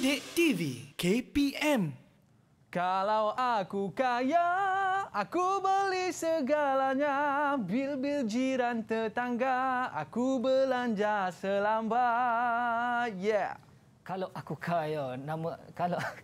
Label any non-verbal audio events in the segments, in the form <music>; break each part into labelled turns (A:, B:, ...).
A: Sidik TV KPM Kalau aku kaya Aku beli segalanya Bil-bil jiran tetangga Aku belanja selamba.
B: Yeah Kalau aku kaya Nama Kalau <laughs>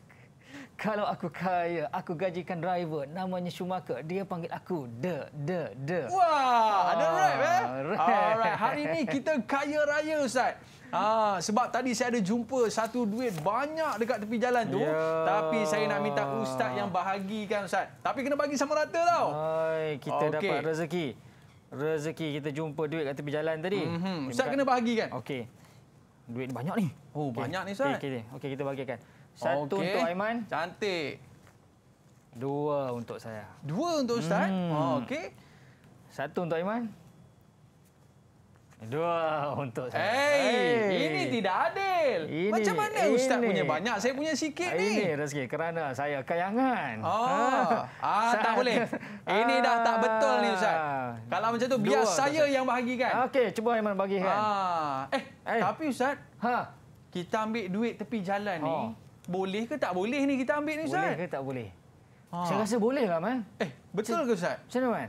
B: kalau aku kaya, aku gajikan driver namanya Schumacher. Dia panggil aku The, The, The. Wah, ada rap eh? Ah,
A: rap. Alright, hari ini
B: kita kaya raya Ustaz.
A: Ah, sebab tadi saya ada jumpa satu duit banyak dekat tepi jalan tu. Yeah. Tapi saya nak minta ustaz yang bahagikan ustaz. Tapi kena bagi sama rata tau.
B: Hai, kita okay. dapat rezeki. Rezeki kita jumpa duit kat tepi jalan tadi. Mm -hmm. Ustaz kena bahagikan. Okey. Duit banyak ni. Oh, okay. banyak ni ustaz. Okey, okay. okay, kita bahagikan. Satu okay. untuk Aiman. Cantik. Dua untuk saya. Dua untuk ustaz. Mm. Oh, okey. Satu untuk Aiman. Dua untuk saya. Hey, hey. Ini tidak adil. Ini, Macam mana ini. Ustaz punya banyak, saya punya sikit ini ni. Ini rezeki kerana saya kayangan. Oh. Ha.
A: Ah, tak boleh.
B: Ini ah, dah tak ah. betul ni Ustaz. Kalau macam tu, biar dua, saya Ustaz. yang bahagikan. Okey, cuba Aiman bahagikan. Ah. Eh, hey. Eh.
A: tapi Ustaz, ha. kita ambil duit tepi jalan ni, oh. boleh ke tak boleh ni kita ambil ni Ustaz? Boleh ke
B: tak boleh? Ah. Saya rasa boleh lah, Man. Eh, betul ke Ustaz? Macam mana, Man?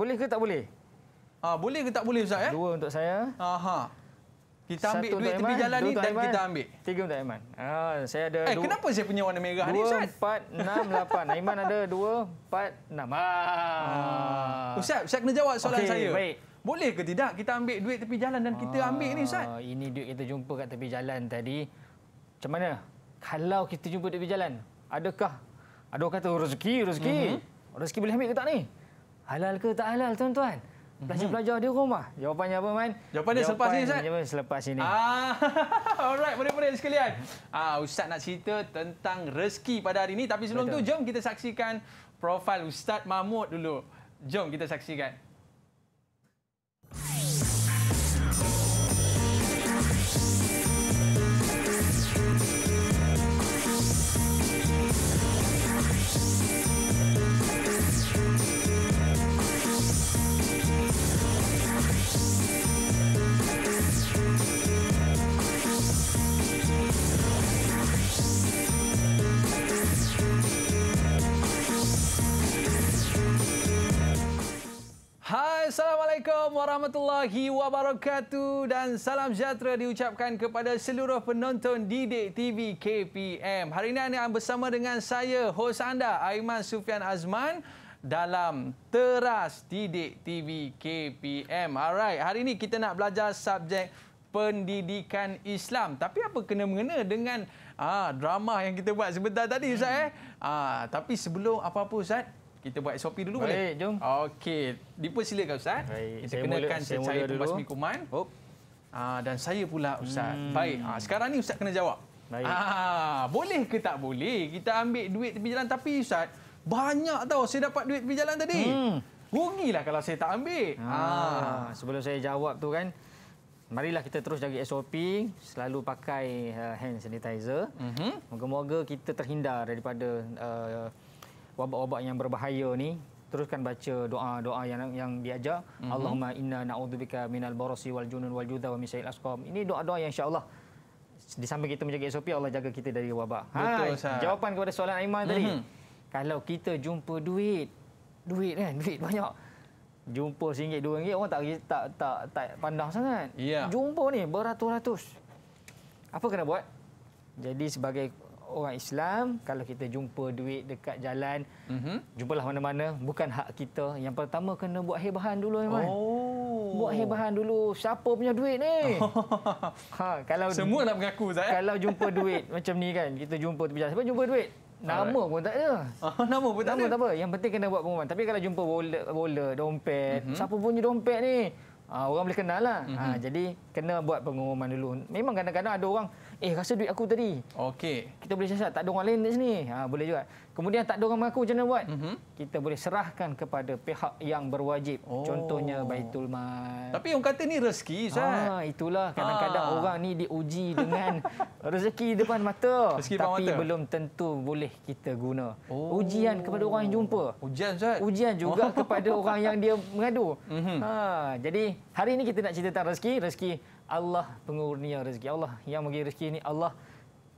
B: Boleh ke tak Boleh. Ha, boleh ke tak boleh Ustaz? Ya? Dua untuk saya. Aha. Kita ambil Satu duit tepi jalan ni dan Aiman. kita ambil.
A: Tiga untuk Aiman. Ha, saya ada eh, Kenapa saya punya warna
B: merah dua, ni Ustaz? Empat, enam, <laughs> lapan. Aiman ada dua, empat, enam. Ha. Ha. Ustaz, saya kena jawab soalan okay, saya. Baik.
A: Boleh ke tidak
B: kita ambil duit tepi jalan dan kita ha, ambil ni Ustaz? Ini duit kita jumpa kat tepi jalan tadi. Macam mana? Kalau kita jumpa tepi jalan, adakah? Ada kata oh, rezeki, rezeki. Mm-hmm. Rezeki boleh ambil ke tak ni? Halal ke tak halal tuan-tuan? Mhm. Pelajar-pelajar di rumah. Jawapannya apa, Man? Jawapan dia selepas ini, Ustaz? Jawapan selepas ini.
A: Ah, <laughs> alright, boleh-boleh sekalian. Ah, Ustaz nak cerita tentang rezeki pada hari ini. Tapi sebelum Betul. tu jom kita saksikan profil Ustaz Mahmud dulu. Jom kita saksikan. Assalamualaikum warahmatullahi wabarakatuh dan salam sejahtera diucapkan kepada seluruh penonton Didik TV KPM. Hari ini anda bersama dengan saya, hos anda Aiman Sufian Azman dalam Teras Didik TV KPM. Alright, hari ini kita nak belajar subjek pendidikan Islam. Tapi apa kena mengena dengan ah, drama yang kita buat sebentar tadi Ustaz eh? Hmm. Ah, tapi sebelum apa-apa Ustaz, kita buat SOP dulu Baik, boleh? Baik, jom. Okey, dipersilakan Ustaz. Baik. Kita saya kenakan mula, saya cari pembasmi kuman. Oh. Aa, dan saya pula Ustaz. Hmm. Baik, Aa, ah, sekarang ni Ustaz kena jawab. Baik. Aa, ah, boleh ke tak boleh kita ambil duit tepi jalan? Tapi Ustaz, banyak tau saya dapat duit tepi jalan tadi. Hmm.
B: Rugilah kalau saya tak ambil. Aa. Ah, Aa. Sebelum saya jawab tu kan, Marilah kita terus jaga SOP, selalu pakai uh, hand sanitizer. Mm-hmm. Moga-moga kita terhindar daripada uh, wabak-wabak yang berbahaya ni teruskan baca doa-doa yang yang diajar mm-hmm. Allahumma inna na'udzubika minal barasi wal junun wal judha wa min asqam ini doa-doa yang insyaallah di samping kita menjaga SOP Allah jaga kita dari wabak ha, betul sah. jawapan kepada soalan Aiman tadi mm-hmm. kalau kita jumpa duit duit kan duit banyak jumpa RM1 RM2 orang tak tak tak, tak pandang sangat yeah. jumpa ni beratus-ratus apa kena buat jadi sebagai orang Islam kalau kita jumpa duit dekat jalan mm-hmm. jumpalah mana-mana bukan hak kita yang pertama kena buat hebahan dulu Iman. Oh. buat hebahan dulu siapa punya duit ni <laughs> ha kalau semua nak mengaku Zai. Eh? kalau jumpa duit <laughs> macam ni kan kita jumpa tepi jalan siapa jumpa duit Nama Alright. pun tak ada. Oh, nama pun tak nama ada. Tak apa. Yang penting kena buat pengumuman. Tapi kalau jumpa wallet, wallet dompet, mm-hmm. siapa punya dompet ni? Ah, orang boleh kenal lah. Mm-hmm. jadi kena buat pengumuman dulu. Memang kadang-kadang ada orang eh rasa duit aku tadi. Okey. Kita boleh siasat tak ada orang lain kat sini. Ha boleh juga. Kemudian tak ada orang mengaku jangan buat? Mm-hmm. Kita boleh serahkan kepada pihak yang berwajib. Oh. Contohnya Baitul Mal. Tapi orang kata ni rezeki, Ustaz. Ha, itulah kadang-kadang ha. orang ni diuji dengan <laughs> rezeki depan mata rezeki tapi mata. belum tentu boleh kita guna. Oh. Ujian kepada orang yang jumpa. Ujian, Ustaz. Ujian juga <laughs> kepada orang yang dia mengadu. Mm-hmm. Ha, jadi hari ini kita nak cerita tentang rezeki, rezeki Allah pengurnia rezeki Allah yang bagi rezeki ni Allah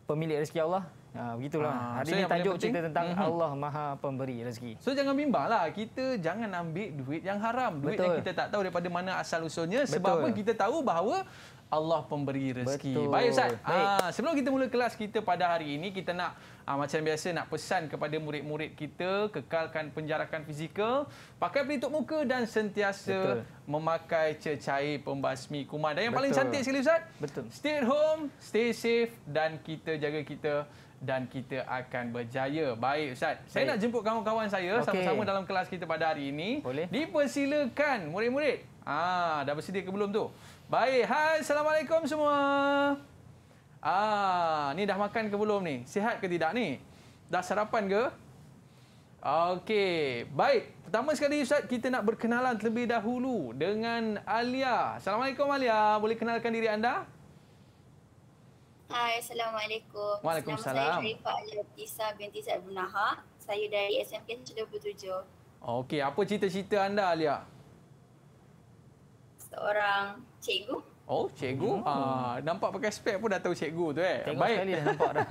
B: pemilik rezeki Allah Ya, begitulah. Ha, Hari so ini tajuk cerita tentang mm-hmm. Allah Maha Pemberi Rezeki. So, jangan bimbang lah. Kita jangan ambil duit yang haram.
A: Duit Betul. yang kita tak tahu daripada mana asal-usulnya. Sebab apa kita tahu bahawa Allah pemberi rezeki. Betul. Baik Ustaz. Baik. Ha, sebelum kita mula kelas kita pada hari ini, kita nak Aa, ah, macam biasa nak pesan kepada murid-murid kita kekalkan penjarakan fizikal, pakai pelitup muka dan sentiasa Betul. memakai cecair pembasmi kuman. Dan yang Betul. paling cantik sekali Ustaz, Betul. stay at home, stay safe dan kita jaga kita dan kita akan berjaya. Baik Ustaz, Baik. saya nak jemput kawan-kawan saya okay. sama-sama dalam kelas kita pada hari ini. Boleh. Dipersilakan murid-murid. Ah, dah bersedia ke belum tu? Baik, hai Assalamualaikum semua. Ah, ni dah makan ke belum ni? Sihat ke tidak ni? Dah sarapan ke? Okey, baik. Pertama sekali Ustaz, kita nak berkenalan terlebih dahulu dengan Alia. Assalamualaikum Alia, boleh kenalkan diri anda?
C: Hai, Assalamualaikum. Waalaikumsalam. Nama saya Rifa Alia Tisa binti Syed Bunaha. Saya dari SMK 27.
A: Okey, apa cerita-cerita anda Alia?
C: Seorang cikgu.
A: Oh, cikgu. Hmm. Ah, nampak pakai spek pun dah tahu cikgu tu eh. Cikgu Baik. dah nampak dah.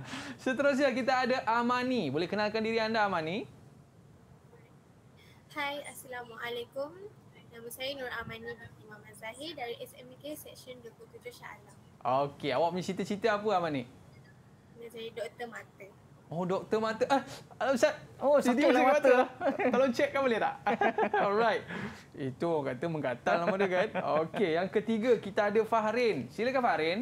A: <laughs> Seterusnya kita ada Amani. Boleh kenalkan diri anda Amani?
C: Hai, Assalamualaikum. Nama saya Nur Amani binti Muhammad Zahir dari SMK Section 27 Shah Alam.
A: Okey, awak punya cerita-cerita apa Amani?
C: Saya jadi doktor mata.
A: Oh, doktor mata. Ah, alam ah, Ustaz. Oh, sakit dalam mata. mata. Tolong <laughs> check kan boleh tak? <laughs> Alright. Itu orang kata menggatal nama dia kan. Okey, yang ketiga kita ada Fahrin. Silakan Fahrin.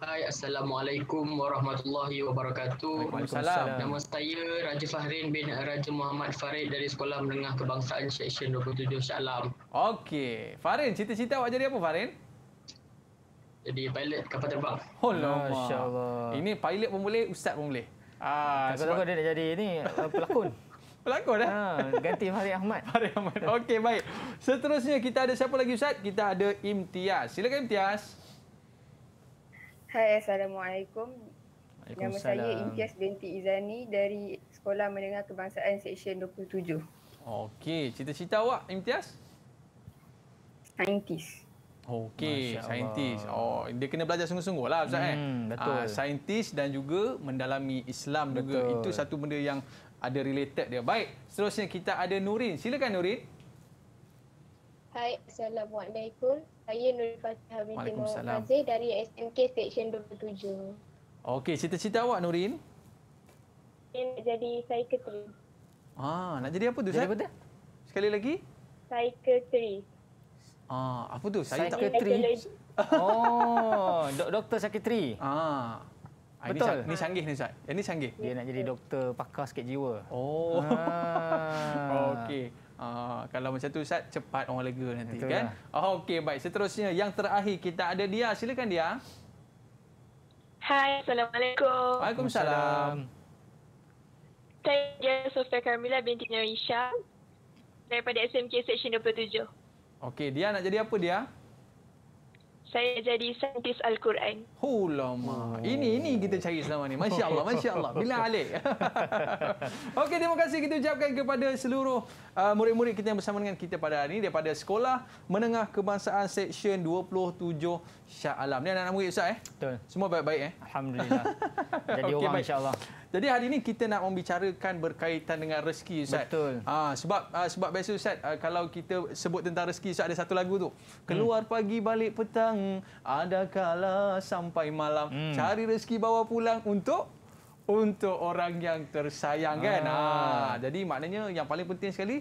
D: Hai, Assalamualaikum warahmatullahi wabarakatuh. Waalaikumsalam. Nama saya Raja Fahrin bin Raja Muhammad Farid dari Sekolah Menengah
A: Kebangsaan Seksyen 27 Salam. Okey. Farin, cerita-cerita awak jadi apa Farin?
D: jadi pilot kapal terbang. Oh, Allah. Ini
A: pilot pun boleh, ustaz pun boleh. Ah, takut dia nak jadi ini pelakon. <laughs> pelakon dah. Eh? Ha, ganti Farid Ahmad. <laughs> Farid Ahmad. Okey, baik. Seterusnya kita ada siapa lagi Ustaz? Kita ada Imtiaz. Silakan Imtiaz.
C: Hai, Assalamualaikum. Nama saya Imtiaz binti Izani dari Sekolah Menengah Kebangsaan Seksyen 27.
A: Okey, cerita-cerita awak Imtiaz? Saintis. Okey, saintis. Oh, dia kena belajar sungguh-sungguh lah Ustaz eh? hmm, ah, Betul. Ha, saintis dan juga mendalami Islam betul. juga. Itu satu benda yang ada related dia. Baik, seterusnya kita ada Nurin. Silakan Nurin.
C: Hai, Assalamualaikum. Saya Nurin Fatihah binti Muhammad Aziz dari SMK Section 27.
A: Okey, cerita-cerita awak Nurin.
E: Saya jadi psychiatrist.
A: Ah, nak jadi apa tu? Jadi Sekali lagi.
E: Psychiatrist.
A: Ah, apa tu? Saya tak Oh,
B: dok doktor sakitri. Ah. Ah, Betul. Ini, ini canggih ni, Zat. Ini canggih. Dia nak jadi doktor pakar sakit jiwa. Oh. Ah. <laughs> Okey.
A: Ah, kalau macam tu, Zat, cepat orang lega nanti. Betul kan? Lah. Ah, okey, baik. Seterusnya, yang terakhir kita ada dia. Silakan dia.
E: Hai, Assalamualaikum. Waalaikumsalam. Saya Sofia Carmila binti Nurisha daripada SMK Seksyen 27.
A: Okey, dia nak jadi apa dia?
E: Saya jadi saintis Al-Quran.
A: Ulama. Ini ini kita cari selama ni. Masya Allah, Masya Allah. Bila alik. <laughs> Okey, terima kasih kita ucapkan kepada seluruh uh, murid-murid kita yang bersama dengan kita pada hari ini daripada Sekolah Menengah Kebangsaan Seksyen 27 Syah Alam. Ni anak-anak murid Ustaz eh? Betul. Semua baik-baik eh? Alhamdulillah. <laughs>
B: Jadi okay, orang insya-Allah.
A: Jadi hari ini kita nak membicarakan berkaitan dengan rezeki Ustaz. Betul. Ha, sebab uh, sebab biasa Ustaz uh, kalau kita sebut tentang rezeki Ustaz ada satu lagu tu. Keluar hmm. pagi balik petang ada kala sampai malam hmm. cari rezeki bawa pulang untuk untuk orang yang tersayang kan. Ha. ha. Jadi maknanya yang paling penting sekali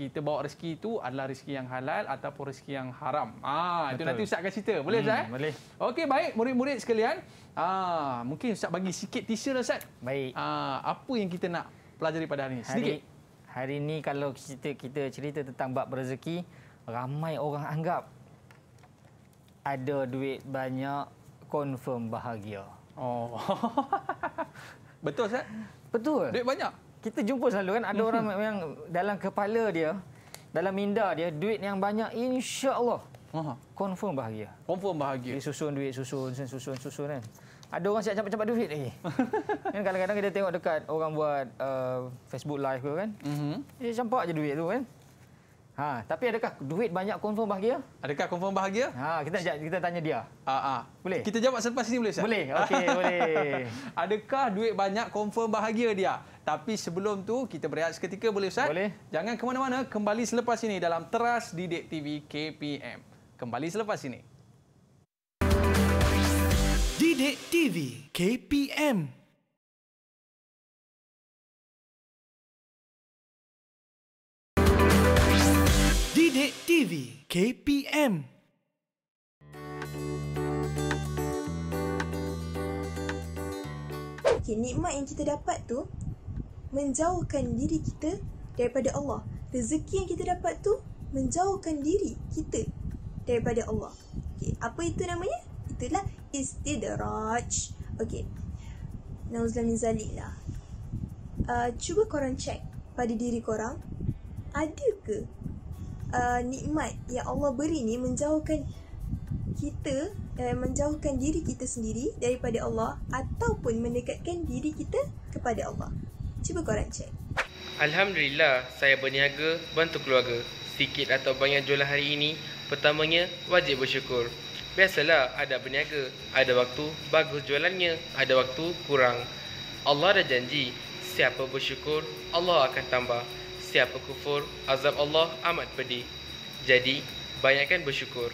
A: kita bawa rezeki itu adalah rezeki yang halal ataupun rezeki yang haram. Ah Betul. itu nanti ustaz akan cerita. Boleh hmm, ustaz? Hmm, boleh. Okey baik murid-murid sekalian. Ah mungkin ustaz bagi sikit teaser lah ustaz.
B: Baik. Ah apa yang kita nak pelajari pada hari ini? Sedikit. Hari, hari ini kalau kita kita cerita tentang bab rezeki, ramai orang anggap ada duit banyak confirm bahagia. Oh. <laughs> Betul ustaz? Betul. Duit banyak kita jumpa selalu kan ada orang <laughs> yang dalam kepala dia dalam minda dia duit yang banyak insya-Allah Confirm bahagia. Confirm bahagia. Dia susun duit, susun, susun, susun, susun kan. Ada orang siap cepat-cepat duit lagi. <laughs> kan kadang-kadang kita tengok dekat orang buat uh, Facebook live ke kan. Mm Dia campak je duit tu kan. Ha, tapi adakah duit banyak confirm bahagia? Adakah confirm bahagia? Ha, kita kita tanya dia.
A: Ha, ha. Boleh? Kita jawab selepas ini boleh, sah. Boleh, okay, <laughs> boleh. Adakah duit banyak confirm bahagia dia? Tapi sebelum tu kita berehat seketika, boleh Ustaz? Boleh. Jangan ke mana-mana, kembali selepas ini dalam Teras Didik TV KPM. Kembali selepas ini.
B: Didik TV KPM. Sidik TV KPM
E: okay, Nikmat yang kita dapat tu Menjauhkan diri kita daripada Allah Rezeki yang kita dapat tu Menjauhkan diri kita daripada Allah okay, Apa itu namanya? Itulah istidraj Okay Nauzlah min zalik lah uh, Cuba korang check pada diri korang Adakah uh, nikmat yang Allah beri ni menjauhkan kita uh, menjauhkan diri kita sendiri daripada Allah ataupun mendekatkan diri kita kepada Allah. Cuba korang cek.
D: Alhamdulillah, saya berniaga bantu keluarga. Sikit atau banyak jualan hari ini, pertamanya wajib bersyukur. Biasalah ada berniaga, ada waktu bagus jualannya, ada waktu kurang. Allah dah janji, siapa bersyukur, Allah akan tambah. Siapa kufur, azab Allah amat pedih. Jadi, banyakkan bersyukur.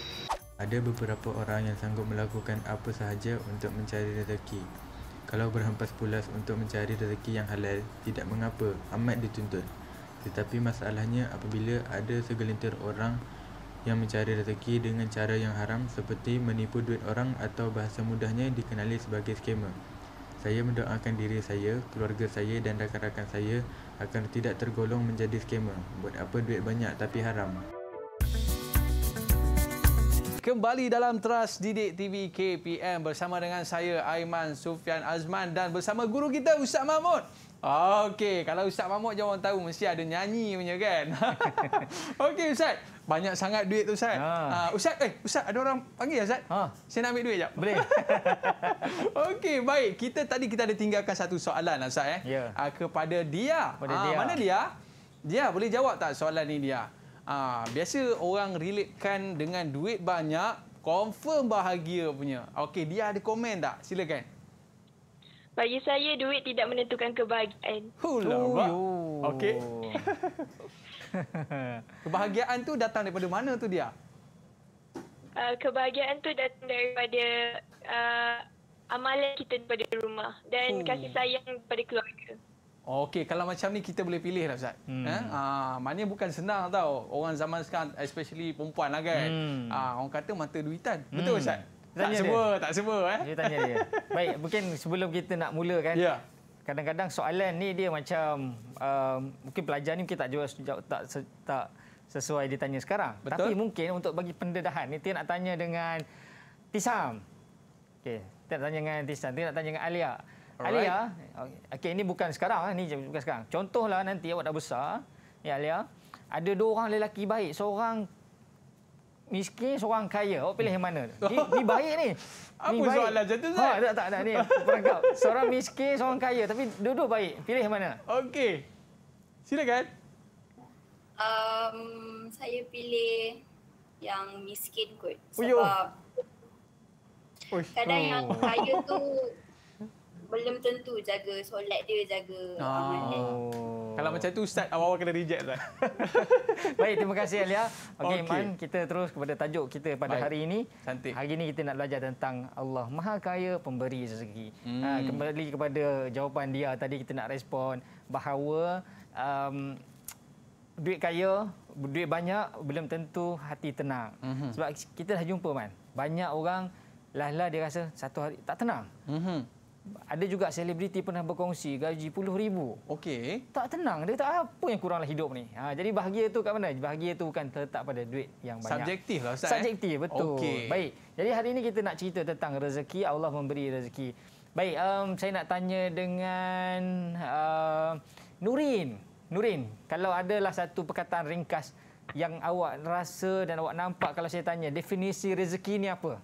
A: Ada beberapa orang yang sanggup melakukan apa sahaja untuk mencari rezeki. Kalau berhempas pulas untuk mencari rezeki yang halal, tidak mengapa, amat dituntut. Tetapi masalahnya apabila ada segelintir orang yang mencari rezeki dengan cara yang haram seperti menipu duit orang atau bahasa mudahnya dikenali sebagai skamer. Saya mendoakan diri saya, keluarga saya dan rakan-rakan saya akan tidak tergolong menjadi skema. Buat apa duit banyak tapi haram. Kembali dalam Teras Didik TV KPM bersama dengan saya Aiman Sufian Azman dan bersama guru kita Ustaz Mahmud. Okey, kalau Ustaz Mahmud je orang tahu mesti ada nyanyi punya kan. <laughs> Okey Ustaz, banyak sangat duit tu Ustaz. Ha. Ha, Ustaz, eh Ustaz ada orang panggil ya, Ustaz. Ha. Saya nak ambil duit jap. Boleh. <laughs> Okey, baik. Kita tadi kita ada tinggalkan satu soalan lah, Ustaz eh. Ya. Ha, kepada dia. Kepada ha, dia. Mana dia? Dia boleh jawab tak soalan ini dia? Ha, biasa orang relatekan dengan duit banyak confirm bahagia punya. Okey, dia ada komen tak? Silakan.
E: Bagi saya duit tidak menentukan kebahagiaan. Hulah.
A: Okey. <laughs> <laughs> kebahagiaan tu datang daripada mana tu dia?
E: Ah, kebahagiaan tu datang daripada uh, amalan kita daripada rumah dan oh. kasih sayang daripada keluarga.
A: Okey, kalau macam ni kita boleh pilih lah Ustaz. Hmm. Ha? Ha, maknanya bukan senang tau. Orang zaman sekarang, especially perempuan lah kan. Hmm. Ha, orang kata mata duitan. Hmm. Betul Ustaz? tak semua, tak semua. Eh? Dia tanya dia.
B: <laughs> Baik, mungkin sebelum kita nak mulakan, yeah kadang-kadang soalan ni dia macam uh, mungkin pelajar ni kita tak jual tak tak, tak sesuai ditanya sekarang. Betul. Tapi mungkin untuk bagi pendedahan ni dia nak tanya dengan Tisam. Okey, dia nak tanya dengan Tisam, dia nak tanya dengan Alia. Alright. Alia, okey ini bukan sekarang ni bukan sekarang. Contohlah nanti awak dah besar, ni ya, Alia, ada dua orang lelaki baik, seorang miskin, seorang kaya. Awak pilih yang mana? Ni, ni baik ni. <laughs> Apa baik. soalan macam tu, Zain? Ha, tak, tak, tak. Ni, perangkap. Seorang miskin, seorang kaya. Tapi duduk baik. Pilih mana? Okey. Silakan.
C: Um, saya pilih yang miskin kot.
B: Sebab... Uyuh.
A: Kadang oh. yang
C: kaya tu belum tentu jaga solat dia jaga
B: oh. amalan. Kalau macam tu ustaz awal-awal kena reject lah. <laughs> Baik, terima kasih Alia. Okey, okay. Man, kita terus kepada tajuk kita pada Baik. hari ini. Cantik. Hari ini kita nak belajar tentang Allah Maha Kaya pemberi rezeki. Hmm. Ha, kembali kepada jawapan dia tadi kita nak respon bahawa um, duit kaya, duit banyak belum tentu hati tenang. Mm-hmm. Sebab kita dah jumpa Man, banyak orang lah-lah dia rasa satu hari tak tenang. Mm-hmm ada juga selebriti pernah berkongsi gaji puluh ribu. Okey. Tak tenang. Dia tak apa yang kuranglah hidup ni. Ha, jadi bahagia tu kat mana? Bahagia tu bukan terletak pada duit yang banyak. Subjektif lah Ustaz. Eh? Subjektif, eh? betul. Okay. Baik. Jadi hari ini kita nak cerita tentang rezeki. Allah memberi rezeki. Baik, um, saya nak tanya dengan uh, Nurin. Nurin, kalau adalah satu perkataan ringkas yang awak rasa dan awak nampak kalau saya tanya, definisi rezeki ni apa?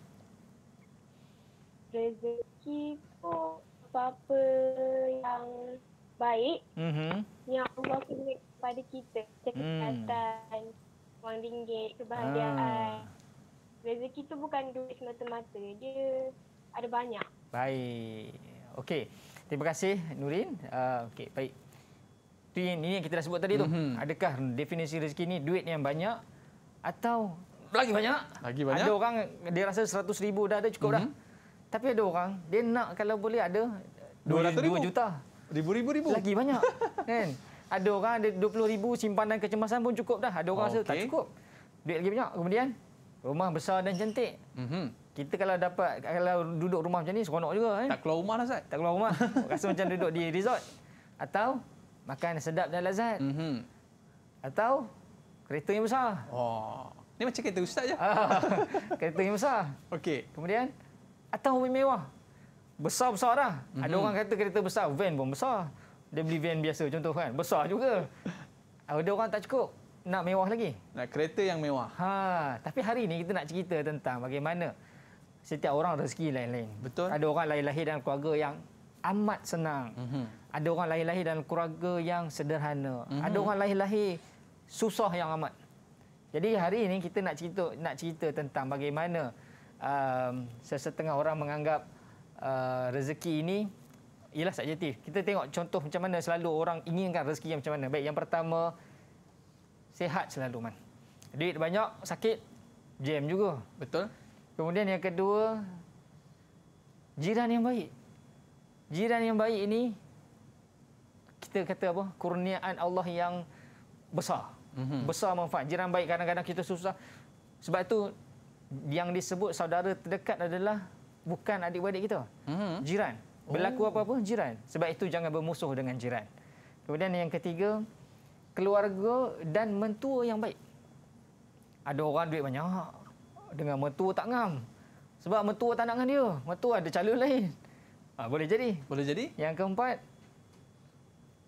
C: Rezeki untuk apa-apa yang baik mm-hmm. yang Allah kirim kepada kita. Kesihatan, mm. wang ringgit, kebahagiaan. Ah. Rezeki itu bukan duit semata-mata. Dia ada banyak.
B: Baik. Okey. Terima kasih Nurin. Uh, Okey, baik. Itu yang, ini yang kita dah sebut tadi mm-hmm. tu. Adakah definisi rezeki ni duit yang banyak atau lagi banyak? Lagi banyak. Ada orang dia rasa ribu dah ada cukup mm-hmm. dah. Tapi ada orang, dia nak kalau boleh ada 200 ribu. 2 juta. Ribu-ribu-ribu. Lagi banyak. <laughs> kan? Ada orang ada 20 ribu simpanan kecemasan pun cukup dah. Ada orang okay. rasa tak cukup. Duit lagi banyak. Kemudian, rumah besar dan cantik. Mm-hmm. Kita kalau dapat, kalau duduk rumah macam ni, seronok juga. Kan? Tak keluar rumah lah, Zat. Tak keluar rumah. <laughs> rasa macam duduk di resort. Atau, makan sedap dan lazat. Mm-hmm. Atau, kereta yang besar. Oh. Ini macam kereta ustaz je. Ah, <laughs> kereta yang besar. Okey. Kemudian, atau mobil mewah. Besar-besar dah. Mm-hmm. Ada mhm. orang kata kereta besar, van pun besar. Dia beli van biasa contoh kan, besar juga. <laughs> Ada orang tak cukup, nak mewah lagi. Nak kereta yang mewah. Ha, tapi hari ini kita nak cerita tentang bagaimana setiap orang rezeki lain-lain. Betul. Ada orang lahir-lahir dalam keluarga yang amat senang. Mm-hmm. Ada orang lahir-lahir dalam keluarga yang sederhana. Mm-hmm. Ada orang lahir-lahir susah yang amat. Jadi hari ini kita nak cerita nak cerita tentang bagaimana um, sesetengah orang menganggap uh, rezeki ini ialah subjektif. Kita tengok contoh macam mana selalu orang inginkan rezeki yang macam mana. Baik, yang pertama, sehat selalu, Man. Duit banyak, sakit, jam juga. Betul. Kemudian yang kedua, jiran yang baik. Jiran yang baik ini, kita kata apa? Kurniaan Allah yang besar. Mm-hmm. Besar manfaat. Jiran baik kadang-kadang kita susah. Sebab itu yang disebut saudara terdekat adalah bukan adik-beradik kita. Mm-hmm. Jiran. Berlaku oh. apa-apa, jiran. Sebab itu jangan bermusuh dengan jiran. Kemudian yang ketiga, keluarga dan mentua yang baik. Ada orang duit banyak dengan mentua tak ngam. Sebab mentua tak nak dengan dia. Mentua ada calon lain. Ha, boleh jadi. Boleh jadi. Yang keempat,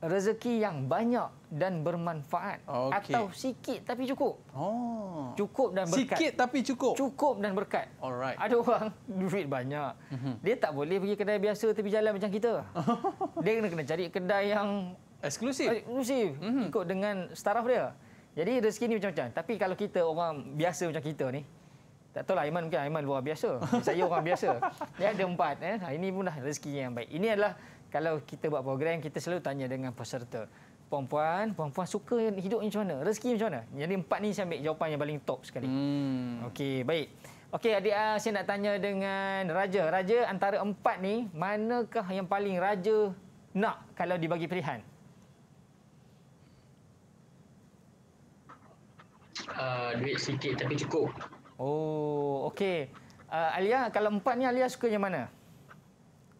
B: rezeki yang banyak dan bermanfaat okay. atau sikit tapi cukup. Oh. Cukup dan berkat. Sikit tapi cukup. Cukup dan berkat. Alright. Ada orang <laughs> duit banyak. Mm-hmm. Dia tak boleh pergi kedai biasa tepi jalan macam kita. <laughs> dia kena kena cari kedai yang eksklusif. Eksklusif mm-hmm. ikut dengan staraf dia. Jadi rezeki ni macam-macam. Tapi kalau kita orang biasa macam kita ni tak tahu lah Aiman mungkin Aiman luar biasa. Saya orang biasa. Dia ada empat. Eh. Ini pun dah rezeki yang baik. Ini adalah kalau kita buat program kita selalu tanya dengan peserta puan-puan suka hidup macam mana rezeki macam mana jadi empat ni saya ambil jawapan yang paling top sekali hmm. okey baik okey adik uh, saya nak tanya dengan raja raja antara empat ni manakah yang paling raja nak kalau dibagi pilihan
D: uh, duit sikit tapi cukup
B: oh okey uh, Alia kalau empat ni Alia suka yang mana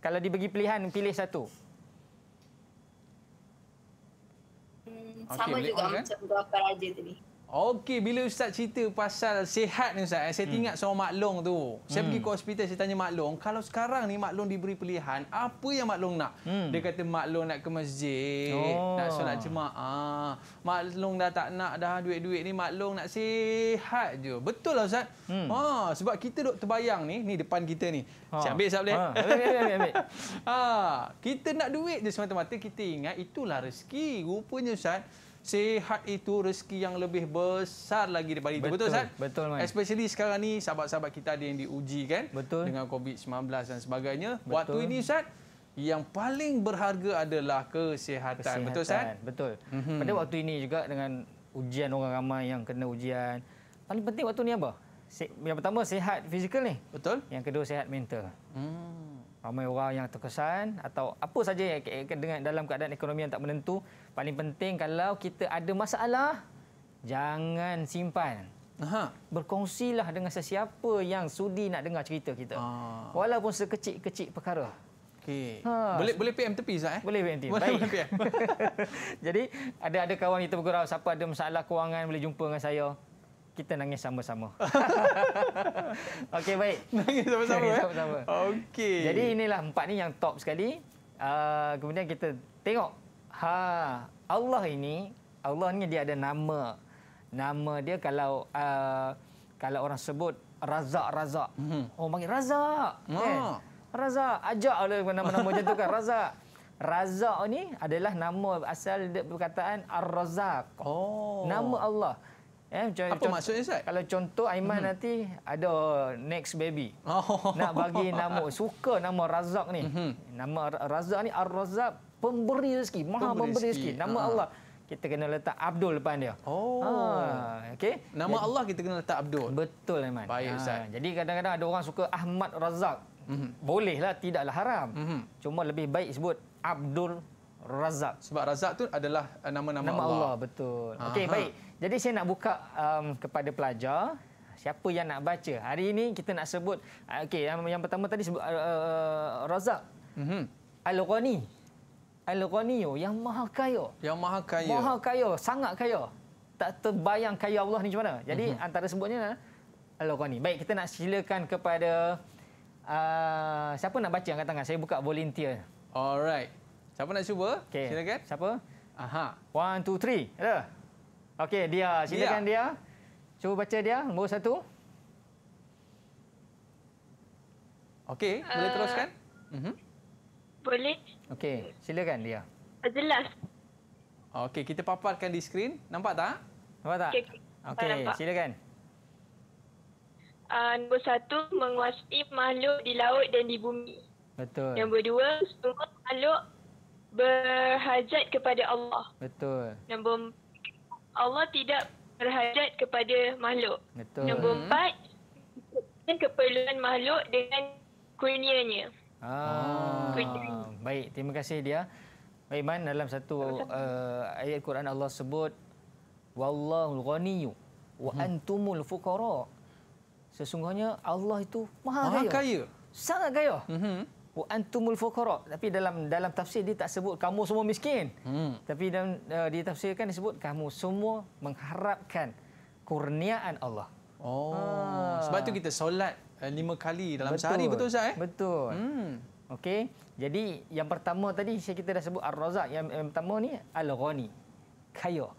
B: kalau diberi pilihan, pilih satu.
E: Hmm, sama juga eh? macam berapa raja tadi.
A: Okey, bila Ustaz cerita pasal sihat ni Ustaz, eh, saya hmm. teringat hmm. sama Mak Long tu. Saya hmm. pergi ke hospital, saya tanya Mak Long, kalau sekarang ni Mak Long diberi pilihan, apa yang Mak Long nak? Hmm. Dia kata Mak Long nak ke masjid, oh. nak solat jemaah. Mak Long dah tak nak dah duit-duit ni, Mak Long nak sihat je. Betul lah Ustaz. Hmm. Ha, sebab kita duk terbayang ni, ni depan kita ni. Ha. Saya ambil Ustaz boleh? Kita nak duit je semata-mata, kita ingat itulah rezeki. Rupanya Ustaz, sehat itu rezeki yang lebih besar lagi daripada itu. Betul, Ustaz? Betul, Mai. Especially sekarang ni sahabat-sahabat kita ada yang diuji kan? Betul. Dengan COVID-19 dan sebagainya. Betul. Waktu ini, Ustaz, yang paling berharga adalah kesihatan. kesihatan. Betul, Ustaz?
B: Betul. Mm -hmm. Pada waktu ini juga dengan ujian orang ramai yang kena ujian, paling penting waktu ni apa? Yang pertama, sehat fizikal ni. Betul. Yang kedua, sehat mental. Hmm ramai orang yang terkesan atau apa saja yang dengan dalam keadaan ekonomi yang tak menentu paling penting kalau kita ada masalah jangan simpan Aha. berkongsilah dengan sesiapa yang sudi nak dengar cerita kita ah. walaupun sekecil-kecil perkara Okay. Ha. Boleh boleh PM tepi sah. eh? Boleh PM tepi. Boleh, boleh PM. <laughs> Jadi ada ada kawan kita bergurau siapa ada masalah kewangan boleh jumpa dengan saya kita nangis sama-sama. <laughs> Okey baik. Nangis
A: sama-sama. Nangis eh?
B: sama Jadi inilah empat ni yang top sekali. Uh, kemudian kita tengok ha Allah ini Allah ini dia ada nama. Nama dia kalau uh, kalau orang sebut Razak Razak. Hmm. Oh panggil Razak. Ha. Kan? Razak ajak oleh nama-nama macam tu kan <laughs> Razak. Razak ni adalah nama asal perkataan Ar-Razak. Oh. Nama Allah. Ya, apa contoh, maksudnya Ustaz? Kalau contoh Aiman mm-hmm. nanti ada next baby. Oh. Nak bagi nama <laughs> suka nama Razak ni. Mm-hmm. Nama Razak ni Ar-Razak pemberi rezeki, Maha pemberi, pemberi rezeki. Nama ha. Allah kita kena letak Abdul depan dia. Oh. Ha, okay. Nama jadi, Allah kita kena letak Abdul. Betul Aiman. Baik Ustaz. Ha, jadi kadang-kadang ada orang suka Ahmad Razak. Mm-hmm. Bolehlah tidaklah haram. Mm-hmm. Cuma lebih baik sebut Abdul Razak. Sebab Razak tu adalah eh, nama-nama Allah. Allah. Betul. Okey, baik. Jadi saya nak buka um, kepada pelajar. Siapa yang nak baca? Hari ini kita nak sebut. Ah, okey, yang, yang pertama tadi sebut uh, uh, Razak. Mm-hmm. Al-Ghani. Al-Ghani yang maha kaya. Yang maha kaya. Maha kaya. Sangat kaya. Tak terbayang kaya Allah ni macam mana. Jadi mm-hmm. antara sebutnya Al-Ghani. Baik, kita nak silakan kepada... Uh, siapa nak baca angkat tangan? Saya buka volunteer. Alright. Siapa nak cuba? Okay. Silakan. Siapa? Aha. One, two, three. Ada? Okey, dia. Silakan dia. dia. Cuba baca dia. Nombor satu.
A: Okey, eh, boleh teruskan? Uh mhm. -huh.
E: Boleh.
B: Okey, silakan
A: dia. Ah, jelas. Okey, kita paparkan di skrin. Nampak tak? Nampak tak?
B: Okey, okay, silakan.
E: Uh, nombor satu, menguasai makhluk di laut dan di bumi.
B: Betul. Nombor
E: dua, semua makhluk berhajat kepada Allah. Betul. Nombor Allah tidak berhajat kepada makhluk.
B: Betul. Nombor hmm.
E: empat, keperluan makhluk dengan kurnianya.
B: Ah. Kurnianya. Baik, terima kasih dia. Baik, Man, dalam satu uh, ayat Quran Allah sebut, Wallahul ghaniyu wa hmm. antumul fuqara. Sesungguhnya Allah itu maha, maha kaya. kaya. Sangat kaya. Mm -hmm wa antumul fuqara tapi dalam dalam tafsir dia tak sebut kamu semua miskin hmm. tapi dalam uh, dia tafsirkan disebut kamu semua mengharapkan kurniaan Allah
A: oh ha. sebab tu kita solat uh, lima kali dalam betul. sehari betul tak eh
B: betul hmm. okey jadi yang pertama tadi kita dah sebut ar-razak yang, yang pertama ni al-ghani kaya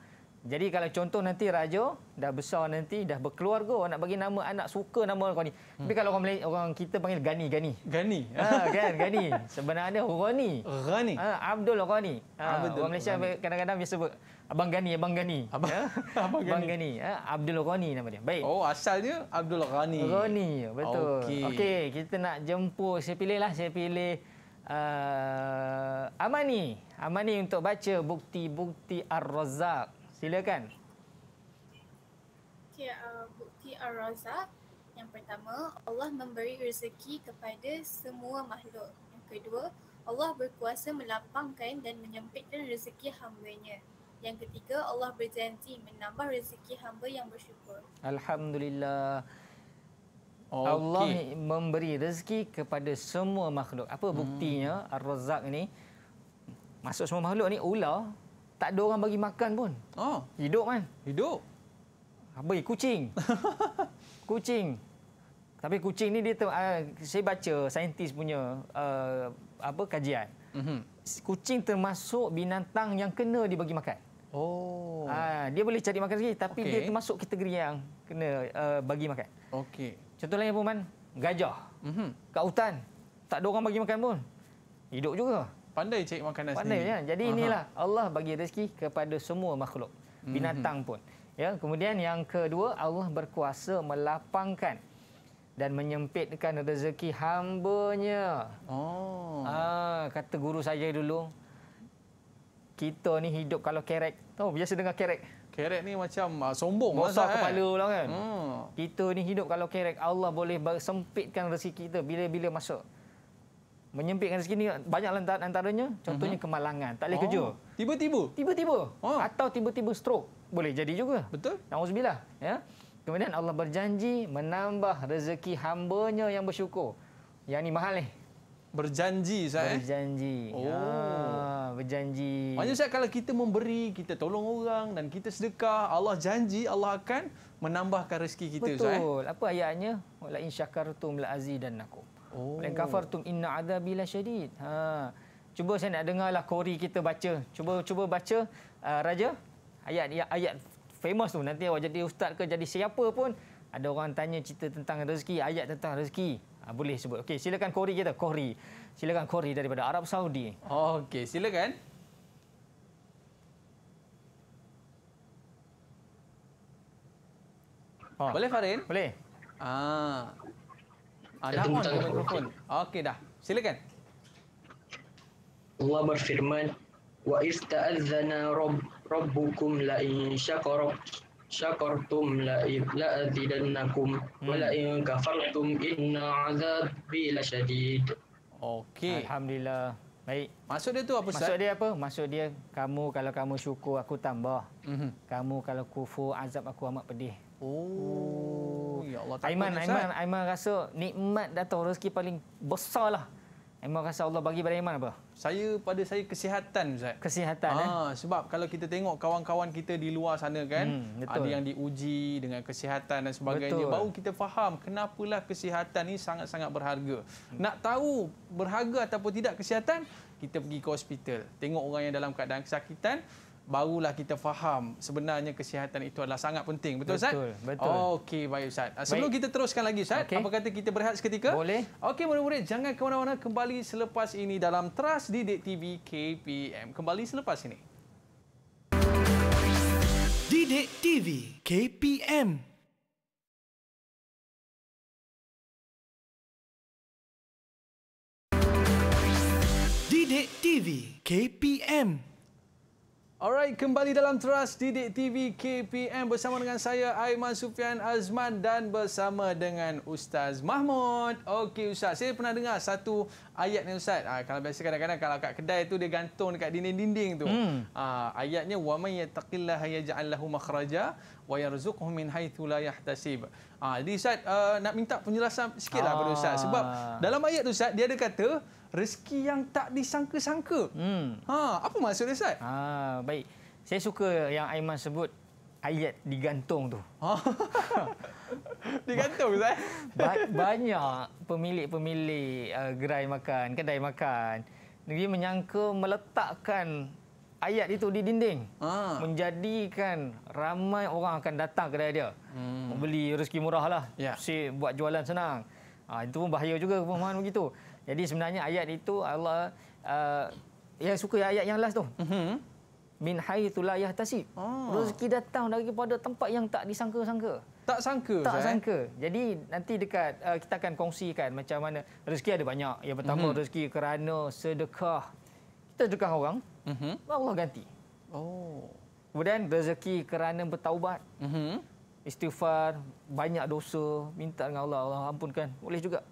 B: jadi kalau contoh nanti raja dah besar nanti dah berkeluarga nak bagi nama anak suka nama kau ni. Hmm. Tapi kalau orang Malaysia, orang kita panggil Gani Gani. Gani. Ha kan Gani. Sebenarnya Rani. Rani. Ha Abdul Rani. Ha, Abdul orang ha, ah, Malaysia kadang-kadang biasa sebut Abang Gani, Abang Gani. Abang, ya? Ha? Abang, <laughs> Abang Gani. Gani. Ha, Abdul Rani nama dia. Baik. Oh, asal dia Abdul Rani. Rani, betul. Okey, okay, kita nak jemput. Saya pilih lah saya pilih uh, Amani. Amani untuk baca bukti-bukti Ar-Razzaq. Silakan.
C: Okay, uh, bukti Ar-Razak. Yang pertama, Allah memberi rezeki kepada semua makhluk. Yang kedua, Allah berkuasa melampangkan dan menyempitkan rezeki hambanya. Yang ketiga, Allah berjanji menambah rezeki hamba yang bersyukur.
B: Alhamdulillah. Okay. Allah memberi rezeki kepada semua makhluk. Apa buktinya hmm. Ar-Razak ini Masuk semua makhluk ni ular tak ada orang bagi makan pun. Oh. Hidup kan? Hidup. Habis eh, kucing. <laughs> kucing. Tapi kucing ni dia uh, saya baca saintis punya uh, apa kajian. Mm-hmm. Kucing termasuk binatang yang kena dibagi makan.
D: Oh.
B: Uh, dia boleh cari makan sendiri tapi okay. dia termasuk kategori yang kena uh, bagi makan. Okey. Contoh lain pun man, gajah. Mhm. Kat hutan tak ada orang bagi makan pun. Hidup juga pandai cari makanan pandai, sendiri. Pandai ya. Jadi inilah Aha. Allah bagi rezeki kepada semua makhluk, binatang mhm. pun. Ya, kemudian yang kedua, Allah berkuasa melapangkan dan menyempitkan rezeki hamba-Nya. Oh. Ah, kata guru saya dulu, kita ni hidup kalau kerek. Tahu biasa dengar kerek. Kerek ni macam uh, sombong Bosa masa eh? kepala eh. lah kan. Hmm. Kita ni hidup kalau kerek Allah boleh sempitkan rezeki kita bila-bila masuk menyempitkan rezeki ni banyak lantaran lah antaranya contohnya uh-huh. kemalangan tak boleh oh. kerja tiba-tiba tiba-tiba oh. atau tiba-tiba stroke boleh jadi juga betul nauzubillah ya kemudian Allah berjanji menambah rezeki hamba-Nya yang bersyukur yang ni mahal ni berjanji saya eh? berjanji oh ya, berjanji maksud
A: saya kalau kita memberi kita tolong orang dan kita sedekah Allah janji Allah akan menambahkan rezeki kita betul Ustaz,
B: eh? apa ayatnya la in syakartum dan azidannakum
D: Oh. kafartum
B: inna adzabi la syadid. Ha. Cuba saya nak dengarlah kori kita baca. Cuba cuba baca uh, raja ayat ya, ayat famous tu nanti awak jadi ustaz ke jadi siapa pun ada orang tanya cerita tentang rezeki, ayat tentang rezeki. Ha, boleh sebut. Okey, silakan kori kita, kori. Silakan kori daripada Arab Saudi. Oh, Okey, silakan.
A: Ha. Boleh Farin? Boleh. Ah. Ah, dah on mikrofon. Ah, okey dah. Silakan.
D: Allah berfirman, "Wa ista'adzana rabb rabbukum la in syakara syakartum la la azidannakum wa la in hmm. kafartum inna 'adzabi
B: lasyadid." Okey. Alhamdulillah. Baik. Maksud dia tu apa Ustaz? dia apa? Maksud dia kamu kalau kamu syukur aku tambah. Mm-hmm. Kamu kalau kufur azab aku amat pedih. Oh, ya Allah. Aiman, Aiman, Aiman rasa nikmat datang rezeki paling besar lah. Aiman rasa Allah bagi pada Aiman apa? Saya pada saya kesihatan Ustaz. Kesihatan ah,
A: eh. Sebab kalau kita tengok kawan-kawan kita di luar sana kan. Hmm, Ada yang diuji dengan kesihatan dan sebagainya. Betul. Baru kita faham kenapalah kesihatan ni sangat-sangat berharga. Hmm. Nak tahu berharga ataupun tidak kesihatan, kita pergi ke hospital. Tengok orang yang dalam keadaan kesakitan barulah kita faham sebenarnya kesihatan itu adalah sangat penting. Betul, Ustaz? Betul, betul. Okey, baik, Ustaz. Ah, sebelum baik. kita teruskan lagi, Ustaz, okay. apa kata kita berehat seketika? Boleh. Okey, murid-murid, jangan ke mana-mana kembali selepas ini dalam Trust di Dek TV KPM. Kembali selepas ini.
B: Didik TV KPM Didik TV KPM
A: Alright, kembali dalam Trust Didik TV KPM bersama dengan saya Aiman Sufian Azman dan bersama dengan Ustaz Mahmud. Okey Ustaz, saya pernah dengar satu ayat ni Ustaz. Ah, kalau biasa kadang-kadang kalau kat kedai tu dia gantung dekat dinding-dinding tu. Hmm. Ah, ayatnya wa may yattaqillah yaj'al lahu makhraja wa yarzuqhu min haitsu la yahtasib. Ah, jadi Ustaz uh, nak minta penjelasan sikitlah ah. pada Ustaz sebab ah. dalam ayat tu Ustaz dia ada kata rezeki yang tak disangka-sangka. Hmm. Ha, apa maksud
B: dia, Ustaz? Ha, baik. Saya suka yang Aiman sebut ayat digantung tu. Ha. <laughs> digantung, Ustaz? Ba- banyak pemilik-pemilik uh, gerai makan, kedai makan, dia menyangka meletakkan ayat itu di dinding. Ha. Menjadikan ramai orang akan datang kedai dia. Hmm. Membeli rezeki murah lah. Yeah. buat jualan senang. Ha, itu pun bahaya juga pemahaman begitu. Jadi sebenarnya ayat itu Allah uh, yang suka ayat yang last tu. Mm-hmm. Min haitsu la yahtasib. Oh. Rezeki datang daripada tempat yang tak disangka-sangka. Tak sangka. Tak saya. sangka. Jadi nanti dekat uh, kita akan kongsikan macam mana rezeki ada banyak. Yang pertama mm-hmm. rezeki kerana sedekah. Kita sedekah orang, mm-hmm. Allah ganti. Oh. Kemudian rezeki kerana bertaubat. Mm-hmm. Istighfar, banyak dosa, minta dengan Allah, Allah ampunkan. Boleh juga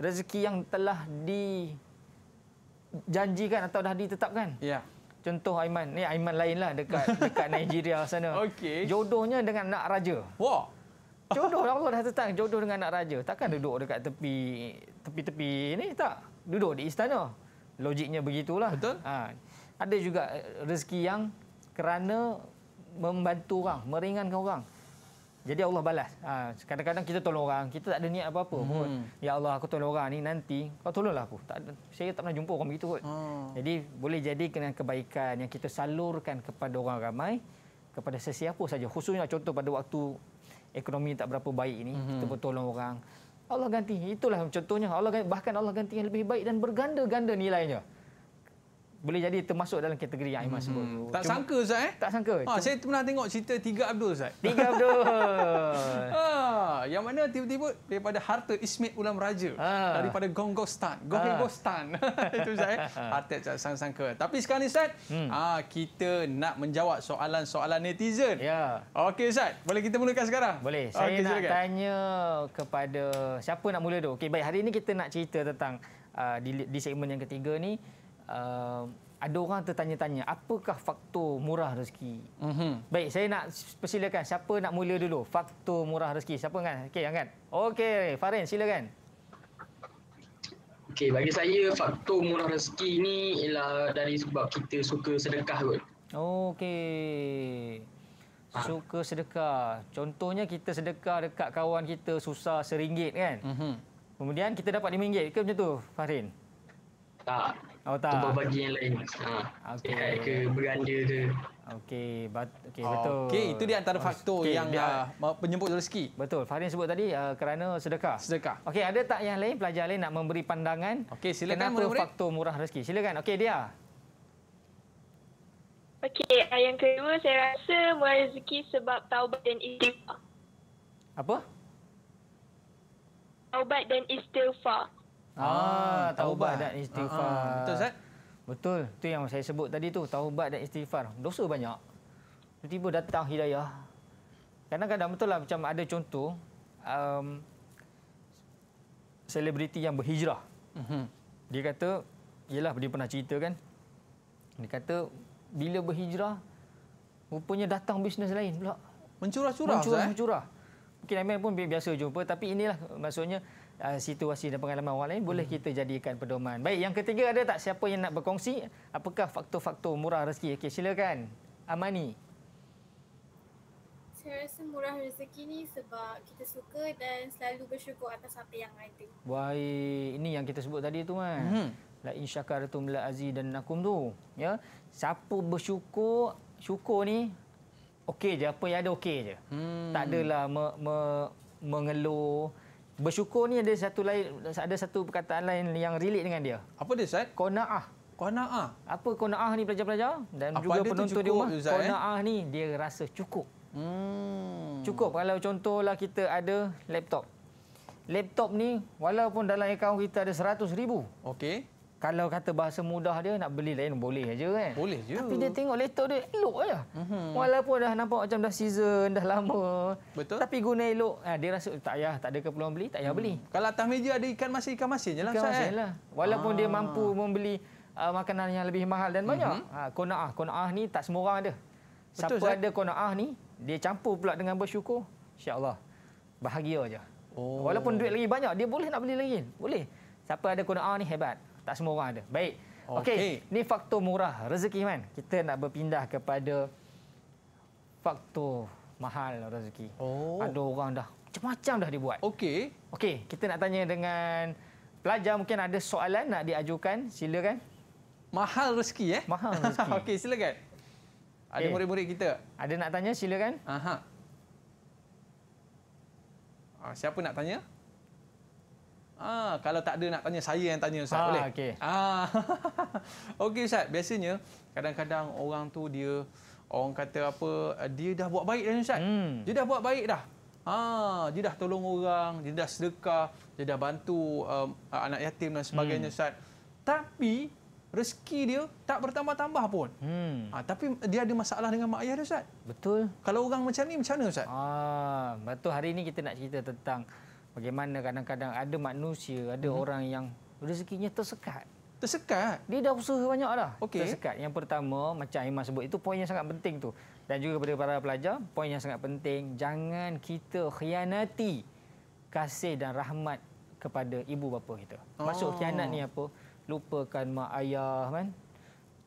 B: rezeki yang telah dijanjikan atau dah ditetapkan. Ya. Yeah. Contoh Aiman, ni Aiman lainlah dekat <laughs> dekat Nigeria sana. Okay. Jodohnya dengan anak raja. Wah. Wow. Jodoh <laughs> Allah dah tetap jodoh dengan anak raja. Takkan duduk dekat tepi tepi-tepi ni tak? Duduk di istana. Logiknya begitulah. Betul. Ha. Ada juga eh, rezeki yang kerana membantu orang, meringankan orang. Jadi Allah balas. Ha, kadang-kadang kita tolong orang, kita tak ada niat apa-apa hmm. pun. Ya Allah, aku tolong orang ni nanti, kau tolonglah aku. Tak, saya tak pernah jumpa orang begitu kot. Hmm. Jadi boleh jadi kena kebaikan yang kita salurkan kepada orang ramai, kepada sesiapa saja. Khususnya contoh pada waktu ekonomi tak berapa baik ini, hmm. kita bertolong orang. Allah ganti. Itulah contohnya. Allah ganti, bahkan Allah ganti yang lebih baik dan berganda-ganda nilainya boleh jadi termasuk dalam kategori yang Aiman hmm, sebut. Hmm. Tak cuma, sangka Ustaz eh? Tak sangka. Ha, cuma, saya pernah tengok cerita Tiga Abdul Ustaz. Tiga Abdul.
A: <laughs> Ah, yang mana tiba-tiba daripada harta Ismet Ulam Raja. Ha. Daripada Gonggostan. Gonggostan. Ah. Ha. <laughs> Itu Ustaz eh? <laughs> Harta tak sangka-sangka. Tapi sekarang ni Ustaz, hmm. ha, kita nak menjawab soalan-soalan netizen. Ya. Okey Ustaz, boleh kita mulakan
B: sekarang? Boleh. Saya okay, nak silakan. tanya kepada siapa nak mula tu. Okey baik, hari ini kita nak cerita tentang uh, di, di segmen yang ketiga ni Um, ada orang tertanya-tanya apakah faktor murah rezeki. Mm-hmm. Baik, saya nak persilakan siapa nak mula dulu faktor murah rezeki. Siapa kan? Okey, angkat. Okey, Farin silakan.
D: Okey, bagi saya faktor murah rezeki ni ialah dari sebab kita suka sedekah kot.
B: Okey. Ah. Suka sedekah. Contohnya kita sedekah dekat kawan kita susah seringgit kan? Mm-hmm. Kemudian kita dapat RM5 ke macam tu, Farin? Tak. Oh tak. Cuba bagi yang lain.
D: Ha. Okay. AI ya, ke beranda ke.
B: Okey, but, okay, betul. Okey, itu dia antara faktor okay, yang dia, uh, ah, penyebut rezeki. Betul. Farin sebut tadi uh, kerana sedekah. Sedekah. Okey, ada tak yang lain pelajar lain nak memberi pandangan? Okey, silakan kenapa memberi. faktor murah rezeki? Silakan. Okey, dia.
E: Okey, ah, yang kedua saya rasa murah rezeki sebab taubat dan istighfar. Apa? Taubat dan istighfar.
B: Ah, ah taubat dan ah, ah. istighfar. uh Betul Ustaz? Betul. Itu yang saya sebut tadi tu, taubat dan istighfar. Dosa banyak. Tiba-tiba datang hidayah. Kadang-kadang betul lah macam ada contoh um, selebriti yang berhijrah. Uh-huh. Dia kata, ialah dia pernah cerita kan. Dia kata bila berhijrah rupanya datang bisnes lain pula. Mencurah-curah. Mencurah-curah. Eh? Mencurah. Mungkin Amir pun biasa jumpa tapi inilah maksudnya Ah, situasi dan pengalaman orang lain hmm. boleh kita jadikan pedoman. Baik, yang ketiga ada tak siapa yang nak berkongsi apakah faktor-faktor murah rezeki? Okey, silakan. Amani.
C: Saya rasa murah rezeki ni sebab kita suka dan selalu bersyukur atas apa yang ada.
B: Baik, ini yang kita sebut tadi tu kan. Hmm. La in syakartum la azidan nakum tu. Ya. Siapa bersyukur, syukur ni okey je apa yang ada okey je. Hmm. Tak adalah me, me, mengeluh Bersyukur ni ada satu lain ada satu perkataan lain yang relate dengan dia. Apa dia Ustaz? Qanaah. Qanaah. Apa qanaah ni pelajar-pelajar dan Apa juga penonton di rumah? Eh? Qanaah ni dia rasa cukup. Hmm. Cukup kalau contohlah kita ada laptop. Laptop ni walaupun dalam akaun kita ada 100,000. Okey kalau kata bahasa mudah dia nak beli lain boleh aja kan boleh je tapi dia tengok laptop dia elok aja
D: mm-hmm. walaupun
B: dah nampak macam dah season dah lama betul tapi guna elok eh, dia rasa tak payah tak ada keperluan beli tak payah hmm. beli kalau atas meja ada ikan masin ikan masin jelah ikan masin eh? lah walaupun ah. dia mampu membeli uh, makanan yang lebih mahal dan banyak mm-hmm. ha, kona'ah kona'ah ah ni tak semua orang ada siapa betul, ada kona'ah ni dia campur pula dengan bersyukur insyaAllah bahagia je Oh. Walaupun duit lagi banyak, dia boleh nak beli lagi. Boleh. Siapa ada kuna'ah ni hebat. Tak semua orang ada. Baik. Okey. Okay. Ni faktor murah rezeki kan. Kita nak berpindah kepada faktor mahal rezeki. Oh. Ada orang dah macam-macam dah dibuat. Okey. Okey, kita nak tanya dengan pelajar mungkin ada soalan nak diajukan, silakan. Mahal rezeki eh? Mahal <laughs> rezeki. Okey, silakan. Okay. Ada murid-murid kita. Ada nak tanya, silakan. Aha.
A: Ah, siapa nak tanya? Ah, kalau tak ada nak tanya saya yang tanya Ustaz ah, boleh. Okay. Ah. <laughs> okey Ustaz, biasanya kadang-kadang orang tu dia orang kata apa dia dah buat baik dah Ustaz. Hmm. Dia dah buat baik dah. Ah, dia dah tolong orang, dia dah sedekah, dia dah bantu um, anak yatim dan sebagainya hmm. Ustaz. Tapi rezeki dia tak bertambah-tambah pun. Hmm.
B: Ah, tapi dia ada masalah dengan mak ayah dia Ustaz. Betul. Kalau orang macam ni macam mana Ustaz? Ah, betul hari ini kita nak cerita tentang bagaimana kadang-kadang ada manusia, ada hmm. orang yang rezekinya tersekat. Tersekat? Dia dah usaha banyak dah. Okay. Tersekat. Yang pertama, macam Aiman sebut, itu poin yang sangat penting tu. Dan juga kepada para pelajar, poin yang sangat penting, jangan kita khianati kasih dan rahmat kepada ibu bapa kita. Oh. Maksud khianat ni apa? Lupakan mak ayah kan?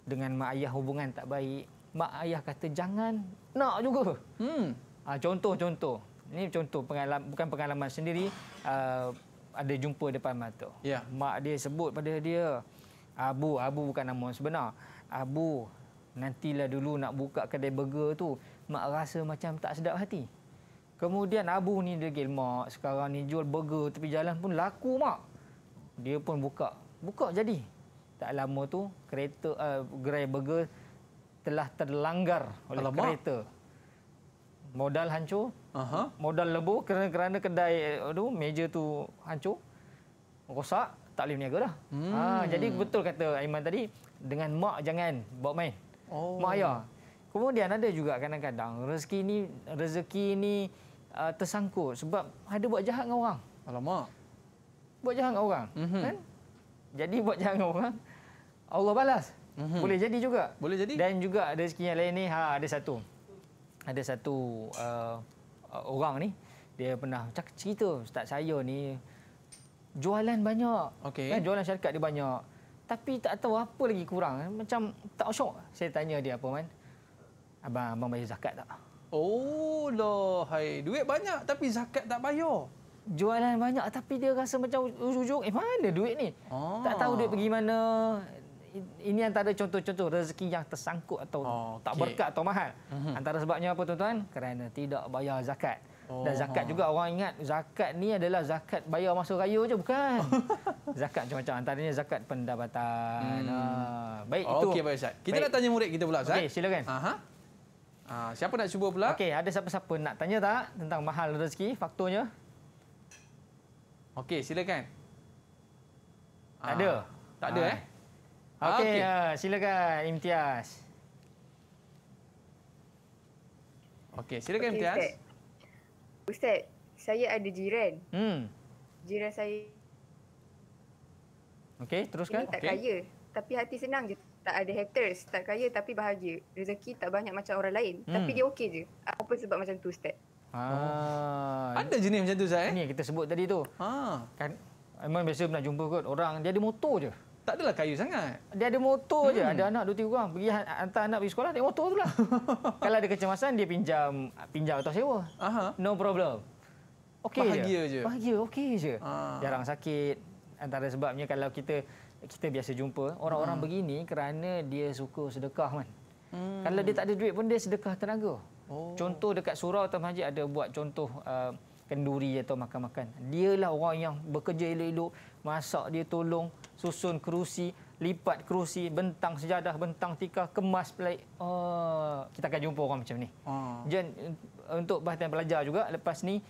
B: Dengan mak ayah hubungan tak baik. Mak ayah kata jangan nak juga. Hmm. contoh ah, contoh. Ini contoh pengalaman bukan pengalaman sendiri uh, ada jumpa depan mata. Yeah. Mak dia sebut pada dia Abu, Abu bukan nama sebenar. Abu, nantilah dulu nak buka kedai burger tu. Mak rasa macam tak sedap hati. Kemudian Abu ni degil mak, sekarang ni jual burger tapi jalan pun laku mak. Dia pun buka. Buka jadi. Tak lama tu kereta uh, gerai burger telah terlanggar oleh Alamak. kereta. Modal hancur, Aha. Modal lebur kerana kerana kedai tu meja tu hancur. Rosak, tak boleh berniaga dah. Hmm. Ha, jadi betul kata Aiman tadi, dengan mak jangan bawa main. Oh. Mak ayah. Kemudian ada juga kadang-kadang rezeki ni rezeki ni uh, tersangkut sebab ada buat jahat dengan orang. Alamak. Buat jahat dengan orang. Mm-hmm. Kan? Jadi buat jahat dengan orang, Allah balas. Mm-hmm. Boleh jadi juga. Boleh jadi. Dan juga ada rezeki yang lain ni, ha ada satu. Ada satu uh, uh, orang ni dia pernah cerita ustaz saya ni jualan banyak okay. kan jualan syarikat dia banyak tapi tak tahu apa lagi kurang macam tak syok saya tanya dia apa man abang abang bayar zakat tak
A: oh lah hai duit banyak
B: tapi zakat tak bayar jualan banyak tapi dia rasa macam ujung eh mana duit ni ah. tak tahu duit ah. pergi mana ini antara contoh-contoh rezeki yang tersangkut atau oh, okay. tak berkat atau mahal. Mm-hmm. Antara sebabnya apa tuan-tuan? Kerana tidak bayar zakat. Oh, Dan zakat ha. juga orang ingat zakat ni adalah zakat bayar masuk raya je bukan. <laughs> zakat macam-macam antaranya zakat pendapatan. Hmm. Ha. Baik oh, itu. Okey baik Ustaz. Kita baik. nak tanya murid kita pula Ustaz. Okey silakan. Aha. Ha, siapa nak cuba pula? Okey ada siapa-siapa nak tanya tak tentang mahal rezeki faktornya? Okey silakan.
A: Tak ada. Ah, tak ada eh?
B: Okey, okay. uh, ah, silakan Imtiaz.
A: Okay, silakan okay, Imtiaz. Ustaz.
C: Ustaz, saya ada jiran. Hmm. Jiran saya...
B: Okay, teruskan. Ini tak okay. kaya,
C: tapi hati senang je. Tak ada haters, tak kaya tapi bahagia. Rezeki tak banyak macam orang lain, hmm. tapi dia okey je. Apa sebab macam tu, Ustaz?
B: Ah. ah ada jenis macam tu, Ustaz? Eh? Ini kita sebut tadi tu. Ah. Kan, memang biasa nak jumpa kot. Orang, dia ada motor je tak adalah kayu sangat. Dia ada motor hmm. je, ada anak dua tiga orang. Pergi ha- hantar anak pergi sekolah, naik motor tu lah. <laughs> Kalau ada kecemasan, dia pinjam pinjam atau sewa. Aha. No problem. Okey Bahagia je. je. Bahagia, okey je. Ah. Jarang sakit. Antara sebabnya kalau kita kita biasa jumpa orang-orang hmm. begini kerana dia suka sedekah kan. Hmm. Kalau dia tak ada duit pun dia sedekah tenaga. Oh. Contoh dekat surau Tuan Haji ada buat contoh uh, kenduri atau makan-makan. Dialah orang yang bekerja elok-elok, masak dia tolong, susun kerusi, lipat kerusi, bentang sejadah, bentang tikar, kemas pelik. Oh, kita akan jumpa orang macam ni. Ah. Jen, untuk bahagian pelajar juga, lepas ni,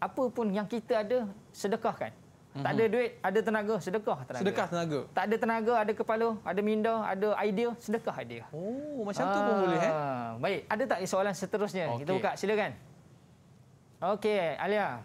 B: apa pun yang kita ada, sedekahkan. Tak ada mhm. duit, ada tenaga, sedekah tenaga. Sedekah tenaga. Tak ada tenaga, ada kepala, ada minda, ada idea, sedekah idea. Oh, macam Aa, tu pun boleh eh. Ah, baik, ada tak soalan seterusnya? Okay. Kita buka, silakan. Okey, Alia.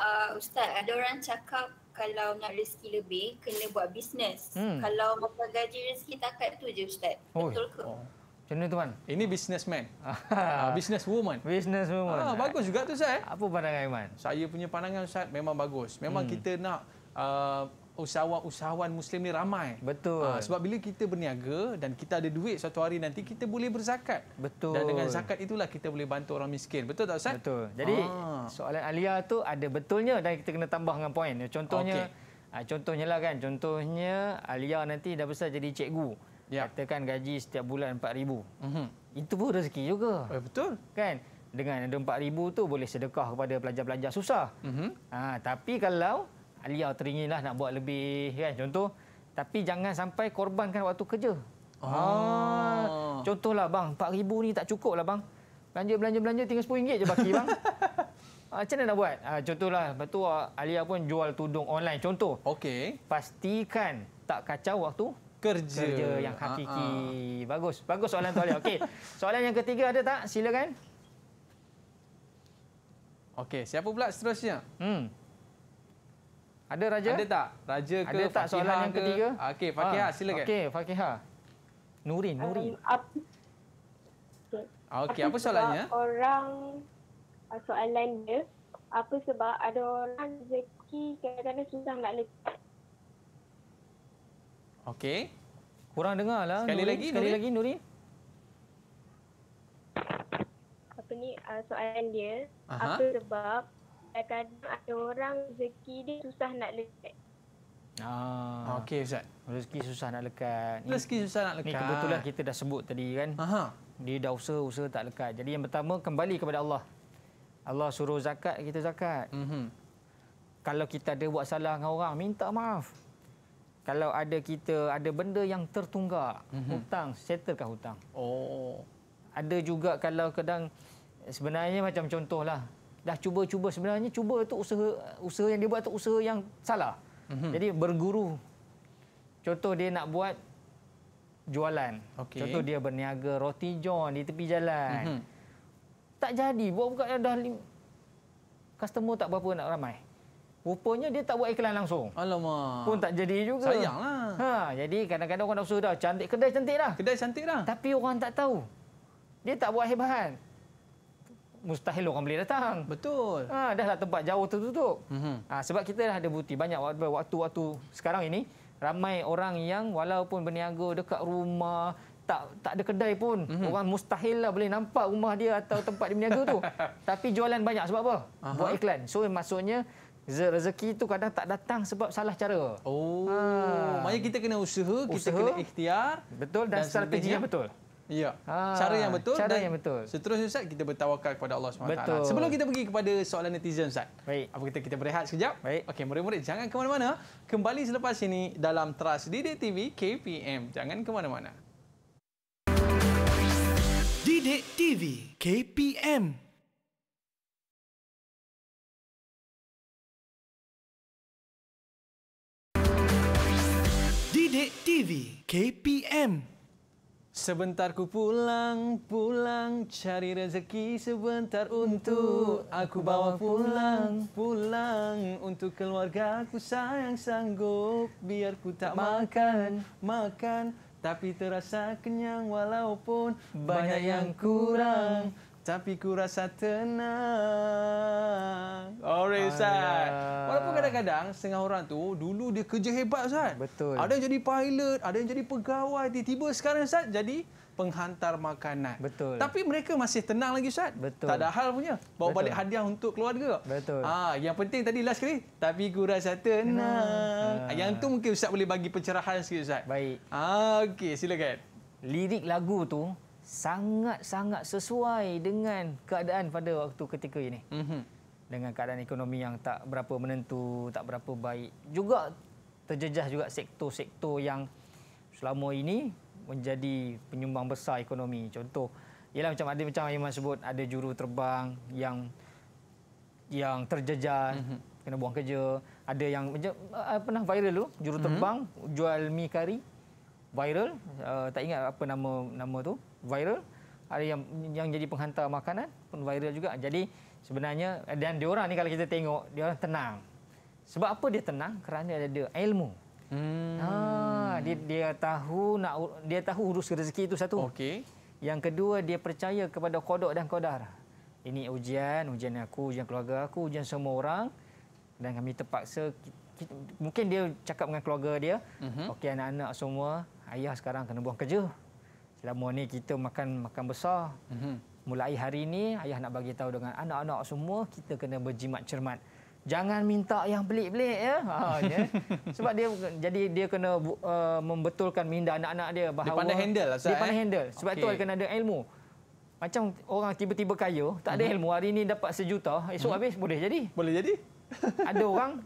C: Uh, Ustaz, ada orang cakap kalau nak rezeki lebih, kena buat bisnes. Hmm. Kalau makan gaji rezeki takat tu je Ustaz.
B: Oh. Betul ke? Oh. Macam mana tuan? Ini businessman. <laughs> Ah, ah, businesswoman. Businesswoman. Ah,
A: bagus juga tu Ustaz. Eh. Apa pandangan Iman? Saya punya pandangan Ustaz memang bagus. Memang hmm. kita nak uh, usahawan-usahawan Muslim ni ramai. Betul. Ha, sebab bila kita berniaga dan kita ada duit satu hari nanti, kita boleh berzakat. Betul. Dan dengan zakat itulah kita boleh bantu orang miskin. Betul tak Ustaz?
B: Betul. Jadi ha. soalan Alia tu ada betulnya dan kita kena tambah dengan poin. Contohnya, okay. ha, ah, contohnya lah kan, contohnya Alia nanti dah besar jadi cikgu. Ya. Katakan gaji setiap bulan RM4,000. Mm-hmm. Itu pun rezeki juga. Eh, betul. Kan? Dengan ada RM4,000 tu boleh sedekah kepada pelajar-pelajar susah. Mm-hmm. Ha, tapi kalau Alia teringinlah nak buat lebih kan contoh tapi jangan sampai korbankan waktu kerja. Oh. Ha. Contohlah bang 4000 ni tak cukup lah bang. Belanja belanja belanja tinggal RM10 je baki bang. Ha, <laughs> macam mana nak buat? Ha, contohlah lepas tu Alia pun jual tudung online contoh. Okey. Pastikan tak kacau waktu kerja. kerja yang hakiki. Ha-ha. Bagus. Bagus soalan tu Alia. Okey. Soalan yang ketiga ada tak? Silakan.
A: Okey, siapa pula seterusnya? Hmm. Ada raja? Ada tak?
B: Raja ke Ada tak soalan yang ke? ketiga? Ah, okey, Fakihah ah, ha. silakan. Okey, Fakihah. Nurin, Nurin. Um, Okey, apa soalannya?
D: Orang
C: ah, soalan dia, apa sebab ada orang rezeki kadang-kadang susah nak letak.
B: Okey. Kurang dengar lah. Sekali Nurin. lagi, Sekali Nurin. lagi, Nurin.
C: Apa ni soalan dia? Aha. Apa sebab kadang-kadang ada orang rezeki dia susah nak lekat.
B: Ah, ah okey Ustaz. Rezeki susah nak lekat. Rezeki susah nak lekat. Ini kebetulan kita dah sebut tadi kan. Aha. Dia dah usaha-usaha tak lekat. Jadi yang pertama kembali kepada Allah. Allah suruh zakat, kita zakat. Mm-hmm. Kalau kita ada buat salah dengan orang, minta maaf. Kalau ada kita ada benda yang tertunggak, mm-hmm. hutang, settlekan hutang. Oh. Ada juga kalau kadang sebenarnya macam contohlah, dah cuba-cuba sebenarnya cuba tu usaha usaha yang dia buat tu usaha yang salah. Mm-hmm. Jadi berguru. Contoh dia nak buat jualan. Okay. Contoh dia berniaga roti john di tepi jalan. Mm-hmm. Tak jadi. Buat buka dah lim... customer tak berapa nak ramai. Rupanya dia tak buat iklan langsung. Alamak. Pun tak jadi juga. Sayanglah. Ha, jadi kadang-kadang orang dah usaha dah. Cantik kedai cantik dah. Kedai cantik dah. Tapi orang tak tahu. Dia tak buat hebahan mustahil orang boleh datang. Betul. Ha, dah lah tempat jauh tertutup. Mm -hmm. ha, sebab kita dah ada bukti. Banyak waktu-waktu sekarang ini, ramai orang yang walaupun berniaga dekat rumah, tak tak ada kedai pun. Mm -hmm. Orang mustahil lah boleh nampak rumah dia atau tempat dia berniaga tu. <laughs> Tapi jualan banyak sebab apa? Uh -huh. Buat iklan. So maksudnya, rezeki itu kadang tak datang sebab salah cara. Oh, ha. maknanya
A: kita kena usaha, usaha, kita kena ikhtiar. Betul, dan, dan strategi yang betul. Ya. Ha. Cara yang betul Cara dan yang betul. seterusnya Ustaz kita bertawakal kepada Allah SWT. Sebelum kita pergi kepada soalan netizen Ustaz. Baik. Apa kita kita berehat sekejap? Baik. Okey, murid-murid jangan ke mana-mana. Kembali selepas ini dalam Trust Dede TV KPM. Jangan ke mana-mana.
B: Didik TV KPM. Dede TV KPM.
A: Sebentar ku pulang, pulang cari rezeki sebentar untuk aku bawa pulang, pulang untuk keluarga ku sayang sanggup biar ku tak makan, makan tapi terasa kenyang walaupun banyak yang kurang. kurang tapi ku rasa tenang. Alright, Ustaz. Walaupun kadang-kadang setengah orang tu dulu dia kerja hebat, Ustaz. Betul. Ada yang jadi pilot, ada yang jadi pegawai. Tiba-tiba sekarang, Ustaz, jadi penghantar makanan. Betul. Tapi mereka masih tenang lagi, Ustaz. Betul. Tak ada hal punya. Bawa Betul. balik hadiah untuk keluarga. Betul. Ah, ha, yang penting tadi last kali, tapi ku rasa tenang. Ha. Yang tu mungkin Ustaz boleh bagi pencerahan sikit, Ustaz. Baik. Ah, ha, okey, silakan. Lirik
B: lagu tu sangat-sangat sesuai dengan keadaan pada waktu ketika ini. Mm-hmm. Dengan keadaan ekonomi yang tak berapa menentu, tak berapa baik. Juga terjejas juga sektor-sektor yang selama ini menjadi penyumbang besar ekonomi. Contoh, ialah macam ada macam Iman sebut, ada juru terbang yang yang terjejas, mm-hmm. kena buang kerja. Ada yang eh, pernah viral dulu, juru mhm. terbang mm-hmm. jual mie kari viral uh, tak ingat apa nama nama tu viral ada yang yang jadi penghantar makanan pun viral juga jadi sebenarnya dan diorang ni kalau kita tengok diorang tenang sebab apa dia tenang kerana dia ada ilmu hmm. ha dia dia tahu nak dia tahu urus rezeki itu satu okey yang kedua dia percaya kepada kodok dan kodar ini ujian ujian aku ujian keluarga aku ujian semua orang dan kami terpaksa mungkin dia cakap dengan keluarga dia uh-huh. okey anak-anak semua ayah sekarang kena buang kerja Lama ni kita makan makan besar. Mm-hmm. Mulai hari ini ayah nak bagi tahu dengan anak-anak semua kita kena berjimat cermat. Jangan minta yang pelik-pelik ya. Ha ya. <laughs> Sebab dia jadi dia kena uh, membetulkan minda anak-anak dia bahawa dia pandai handle lah Dia pandai eh? handle. Sebab okay. tu kena ada ilmu. Macam orang tiba-tiba kaya, tak ada mhm. ilmu. Hari ini dapat sejuta, esok hmm. habis boleh jadi. Boleh jadi. <laughs> ada orang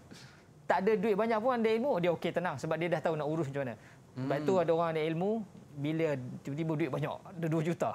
B: tak ada duit banyak pun ada ilmu, dia okey tenang sebab dia dah tahu nak urus macam mana. Sebab hmm. tu ada orang ada ilmu, bila tiba-tiba duit banyak, ada 2 juta.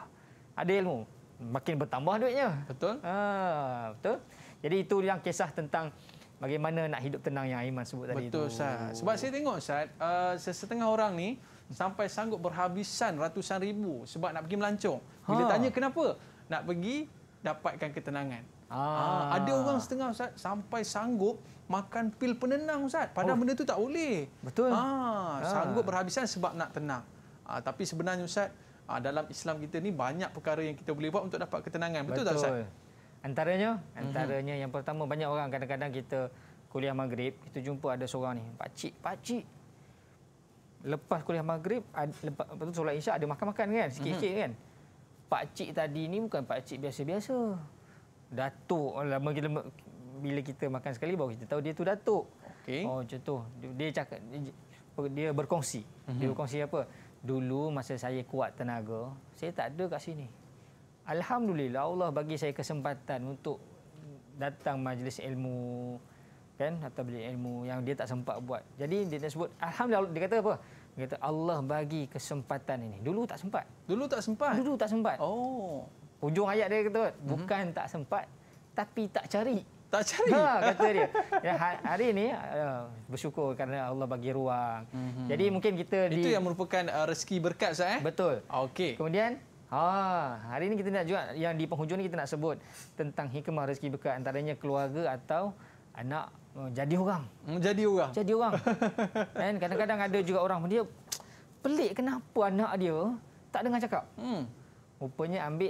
B: Ada ilmu, makin bertambah duitnya. Betul. Ha, betul. Jadi itu yang kisah tentang bagaimana nak hidup tenang yang Aiman sebut tadi. Betul, Ustaz. Sebab saya tengok, Ustaz, uh, setengah orang ni sampai sanggup berhabisan ratusan
A: ribu sebab nak pergi melancong. Bila ha. tanya kenapa, nak pergi dapatkan ketenangan. Ha. Ha, ada orang setengah, Ustaz, sampai sanggup makan pil penenang, Ustaz. Padahal oh. benda tu tak boleh. Betul. Ha, sanggup berhabisan sebab nak tenang. Ha, tapi sebenarnya Ustaz, ha, dalam Islam kita ni banyak perkara yang kita boleh buat untuk dapat ketenangan. Betul, Betul. tak Ustaz?
B: Antaranya, antaranya mm-hmm. yang pertama banyak orang kadang-kadang kita kuliah maghrib, kita jumpa ada seorang ni, Pak Cik, Pak Cik. Lepas kuliah maghrib, ada, lepas, lepas tu solat isyak ada makan-makan kan, sikit-sikit mm-hmm. kan. Pakcik tadi ni bukan Pak Cik biasa-biasa. Datuk, lama kita bila kita makan sekali baru kita tahu dia tu datuk. Okay. Oh, macam Dia, cakap, dia berkongsi. Mm-hmm. Dia berkongsi mhm. apa? dulu masa saya kuat tenaga, saya tak ada kat sini. Alhamdulillah Allah bagi saya kesempatan untuk datang majlis ilmu kan atau beli ilmu yang dia tak sempat buat. Jadi dia sebut alhamdulillah dia kata apa? Dia kata Allah bagi kesempatan ini. Dulu tak sempat. Dulu tak sempat. Dulu tak sempat. Oh. Hujung ayat dia kata bukan mm-hmm. tak sempat tapi tak cari tak cari. Ha, kata dia. Ya, ha, hari ini uh, ya, bersyukur kerana Allah bagi ruang. Mm -hmm. Jadi mungkin kita itu di... yang merupakan uh, rezeki berkat saya Eh? Betul. Okey. Kemudian. Ha, hari ini kita nak juga yang di penghujung ini kita nak sebut tentang hikmah rezeki berkat antaranya keluarga atau anak uh, jadi orang. Hmm, jadi orang. Jadi orang. Dan <laughs> kadang-kadang ada juga orang dia pelik kenapa anak dia tak dengar cakap. Hmm. Rupanya ambil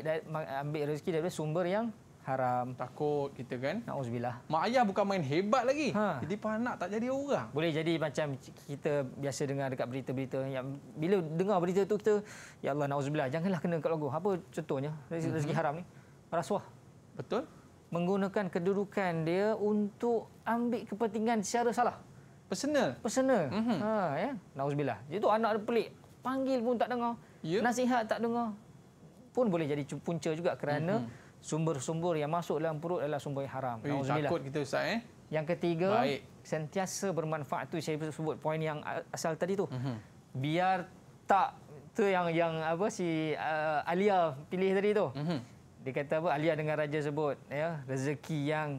B: ambil rezeki daripada sumber yang haram takut kita kan naudzubillah mak ayah bukan main hebat lagi ha. jadi panak tak jadi orang boleh jadi macam kita biasa dengar dekat berita-berita yang bila dengar berita tu kita ya Allah naudzubillah janganlah kena kat logo apa contohnya rezeki, mm-hmm. haram ni rasuah betul menggunakan kedudukan dia untuk ambil kepentingan secara salah personal personal mm-hmm. ha ya naudzubillah jadi tu anak pelik panggil pun tak dengar yep. Ya. nasihat tak dengar pun boleh jadi punca juga kerana mm-hmm sumber-sumber yang masuk dalam perut adalah sumber yang haram. Ui, takut kita Ustaz. Eh? Yang ketiga, Baik. sentiasa bermanfaat. tu saya sebut poin yang asal tadi tu. Mm-hmm. Biar tak tu yang yang apa si uh, Alia pilih tadi tu. Mm-hmm. Dia kata apa Alia dengan raja sebut ya rezeki yang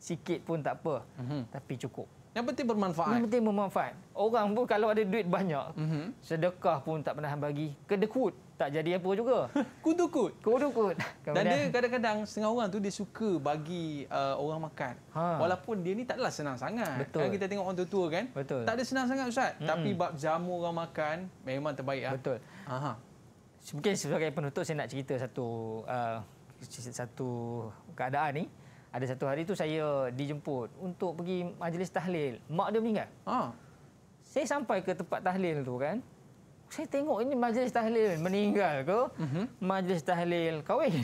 B: sikit pun tak apa mm-hmm. tapi cukup. Yang penting bermanfaat. Yang penting bermanfaat. Orang pun kalau ada duit banyak, mm -hmm. sedekah pun tak pernah bagi. Kedekut tak jadi apa juga. <laughs> Kudukut. Kudukut. Kemudian... Dan dia
A: kadang-kadang setengah orang tu dia suka bagi uh, orang makan. Ha. Walaupun dia ni taklah senang sangat. Kan Betul. Kan kita tengok orang tua-tua kan. Betul. Tak ada
B: senang sangat Ustaz. Mm -hmm. Tapi bab jamu orang makan memang terbaik. Lah. Betul. Aha. Mungkin sebagai penutup saya nak cerita satu, uh, satu keadaan ni. Ada satu hari tu saya dijemput untuk pergi majlis tahlil. Mak dia meninggal. Ha. Saya sampai ke tempat tahlil tu kan. Saya tengok ini majlis tahlil meninggal ke? Uh-huh. Majlis tahlil kahwin.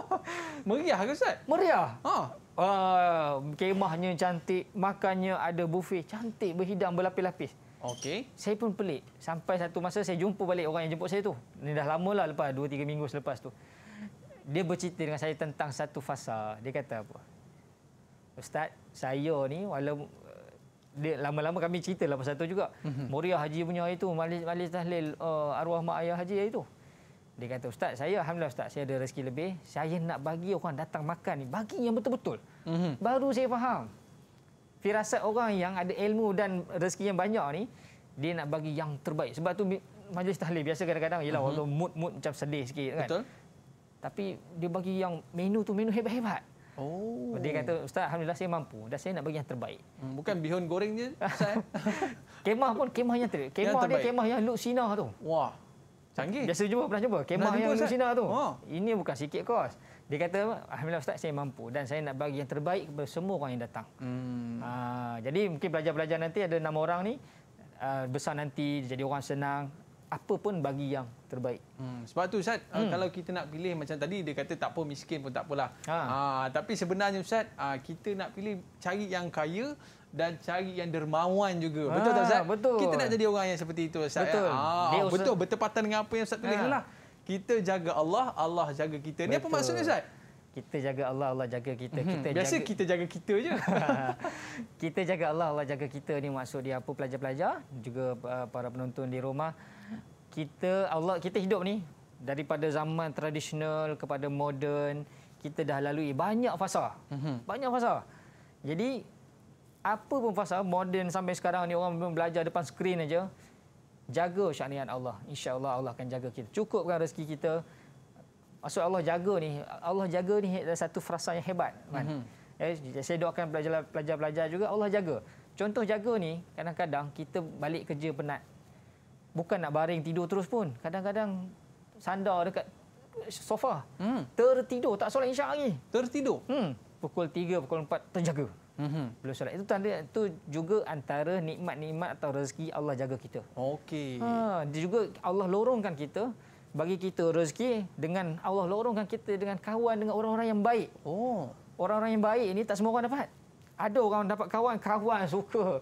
B: <laughs> Meriah ke Ustaz? Meriah. Ha. Uh, kemahnya cantik, makannya ada buffet cantik berhidang berlapis-lapis. Okey. Saya pun pelik. Sampai satu masa saya jumpa balik orang yang jemput saya tu. Ini dah lama lah lepas 2 3 minggu selepas tu dia bercerita dengan saya tentang satu fasa. Dia kata apa? Ustaz, saya ni walaupun eh, dia, lama-lama kami cerita lah pasal tu juga. Mm-hmm. Moria Haji punya itu, Malik malis tahlil uh, arwah mak ayah Haji itu. Dia kata, Ustaz, saya Alhamdulillah Ustaz, saya ada rezeki lebih. Saya nak bagi orang datang makan ni, bagi yang betul-betul. Mm-hmm. Baru saya faham. Firasat orang yang ada ilmu dan rezeki yang banyak ni, dia nak bagi yang terbaik. Sebab tu majlis tahlil biasa kadang-kadang, yelah mm-hmm. walaupun mood-mood macam sedih sikit kan. Betul. Tapi dia bagi yang menu tu menu hebat-hebat. Oh. Dia kata, Ustaz, Alhamdulillah saya mampu. Dan saya nak bagi yang terbaik. Hmm, bukan bihun gorengnya? je, <laughs> Kemah pun kemah yang terbaik. Kemah yang dia kemah yang Luxina tu. Wah, canggih. Biasa cuba, pernah cuba. Kemah pernah yang cuba, Luxina tu. Oh. Ini bukan sikit kos. Dia kata, Alhamdulillah Ustaz, saya mampu. Dan saya nak bagi yang terbaik kepada semua orang yang datang. Hmm. Aa, ah, jadi mungkin pelajar-pelajar nanti ada enam orang ni. Uh, besar nanti, jadi orang senang apa pun bagi yang terbaik. Hmm, sebab tu Ustaz, uh,
A: hmm. kalau kita nak pilih macam tadi, dia kata tak apa miskin pun tak apalah. Ha. Ha, tapi sebenarnya Ustaz, ha, kita nak pilih cari yang kaya dan cari yang dermawan juga. Ha, betul tak Ustaz? Betul. Kita nak jadi orang yang seperti itu Ustaz. Ya? Betul. Ya? Ha, dia betul, usah... bertepatan dengan apa yang Ustaz tulis. Ha. Kita jaga Allah, Allah jaga kita. Ini apa maksudnya Ustaz?
B: Kita jaga Allah, Allah jaga kita. Hmm, kita Biasa jaga... kita jaga kita je. <laughs> kita jaga Allah, Allah jaga kita ni maksud dia apa pelajar-pelajar, juga para penonton di rumah kita Allah kita hidup ni daripada zaman tradisional kepada moden kita dah lalui banyak fasa. Mm-hmm. Banyak fasa. Jadi apa pun fasa moden sampai sekarang ni orang belajar depan skrin aja jaga syariat Allah. Insya-Allah Allah akan jaga kita. Cukupkan rezeki kita. Maksud Allah jaga ni, Allah jaga ni adalah satu frasa yang hebat. Kan? Mm-hmm. Eh, saya doakan pelajar-pelajar juga, Allah jaga. Contoh jaga ni, kadang-kadang kita balik kerja penat bukan nak baring tidur terus pun. Kadang-kadang sandar dekat sofa. Hmm. Tertidur tak solat insya lagi. Tertidur. Hmm. Pukul 3 pukul 4 terjaga. Mhm. Belum solat. Itu tanda itu juga antara nikmat-nikmat atau rezeki Allah jaga kita. Okey. Ha, dia juga Allah lorongkan kita bagi kita rezeki dengan Allah lorongkan kita dengan kawan dengan orang-orang yang baik. Oh. Orang-orang yang baik ini tak semua orang dapat. Ada orang dapat kawan, kawan suka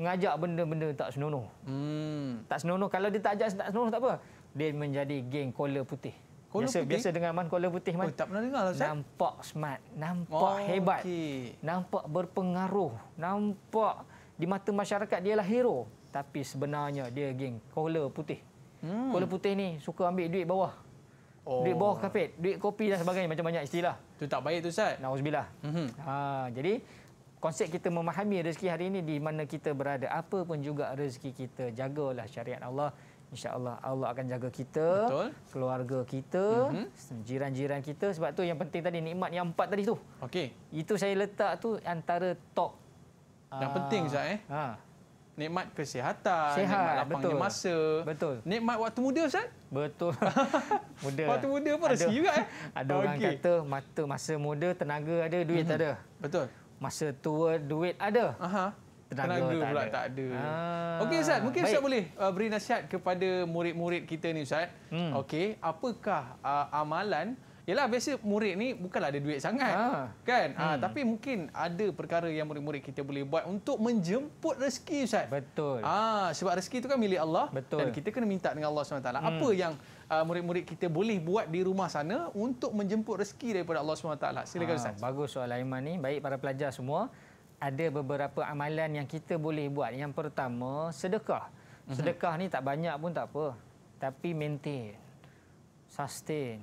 B: mengajak benda-benda tak senonoh. Hmm. Tak senonoh. Kalau dia tak ajak tak senonoh tak apa. Dia menjadi geng kola putih. Kola biasa, putih? Biasa dengan man kola putih. Man. Oh, tak pernah dengar lah, Nampak smart. Nampak oh, hebat. Okay. Nampak berpengaruh. Nampak di mata masyarakat dia lah hero. Tapi sebenarnya dia geng kola putih. Hmm. Kola putih ni suka ambil duit bawah. Oh. Duit bawah oh. kapit. Duit kopi dan lah sebagainya. Macam banyak istilah. Tu tak baik tu, Ustaz. Nauzubillah. mm Ha, jadi, konsep kita memahami rezeki hari ini di mana kita berada apa pun juga rezeki kita jagalah syariat Allah insyaallah Allah akan jaga kita Betul. keluarga kita mm-hmm. jiran-jiran kita sebab tu yang penting tadi nikmat yang empat tadi tu okey itu saya letak tu antara top yang ah, penting sat eh ha nikmat kesihatan Sihat, nikmat lapangnya betul. masa
A: betul nikmat waktu muda ustaz betul <laughs> muda waktu muda pun ada, rezeki juga eh ada okay. orang kata
B: mata masa muda tenaga ada duit mm-hmm. tak ada betul masa tua duit ada. Aha. Tenaga, tenaga tak pula ada. tak ada. Ah.
D: Okey Ustaz, mungkin Baik. Ustaz boleh
A: uh, beri nasihat kepada murid-murid kita ni Ustaz. Hmm. Okey, apakah uh, amalan Yalah biasa murid ni bukanlah ada duit sangat. Ha. Kan? Ah, hmm. tapi mungkin ada perkara yang murid-murid kita boleh buat untuk menjemput rezeki Ustaz. Betul. Ah ha, sebab rezeki itu kan milik Allah Betul. dan kita kena minta dengan Allah SWT. Hmm. Apa yang uh, murid-murid
B: kita boleh buat di rumah sana untuk menjemput rezeki daripada Allah SWT. Silakan ah, Ustaz. bagus soalan Aiman ni. Baik para pelajar semua, ada beberapa amalan yang kita boleh buat. Yang pertama, sedekah. Mhm. Sedekah ni tak banyak pun tak apa. Tapi maintain. Sustain.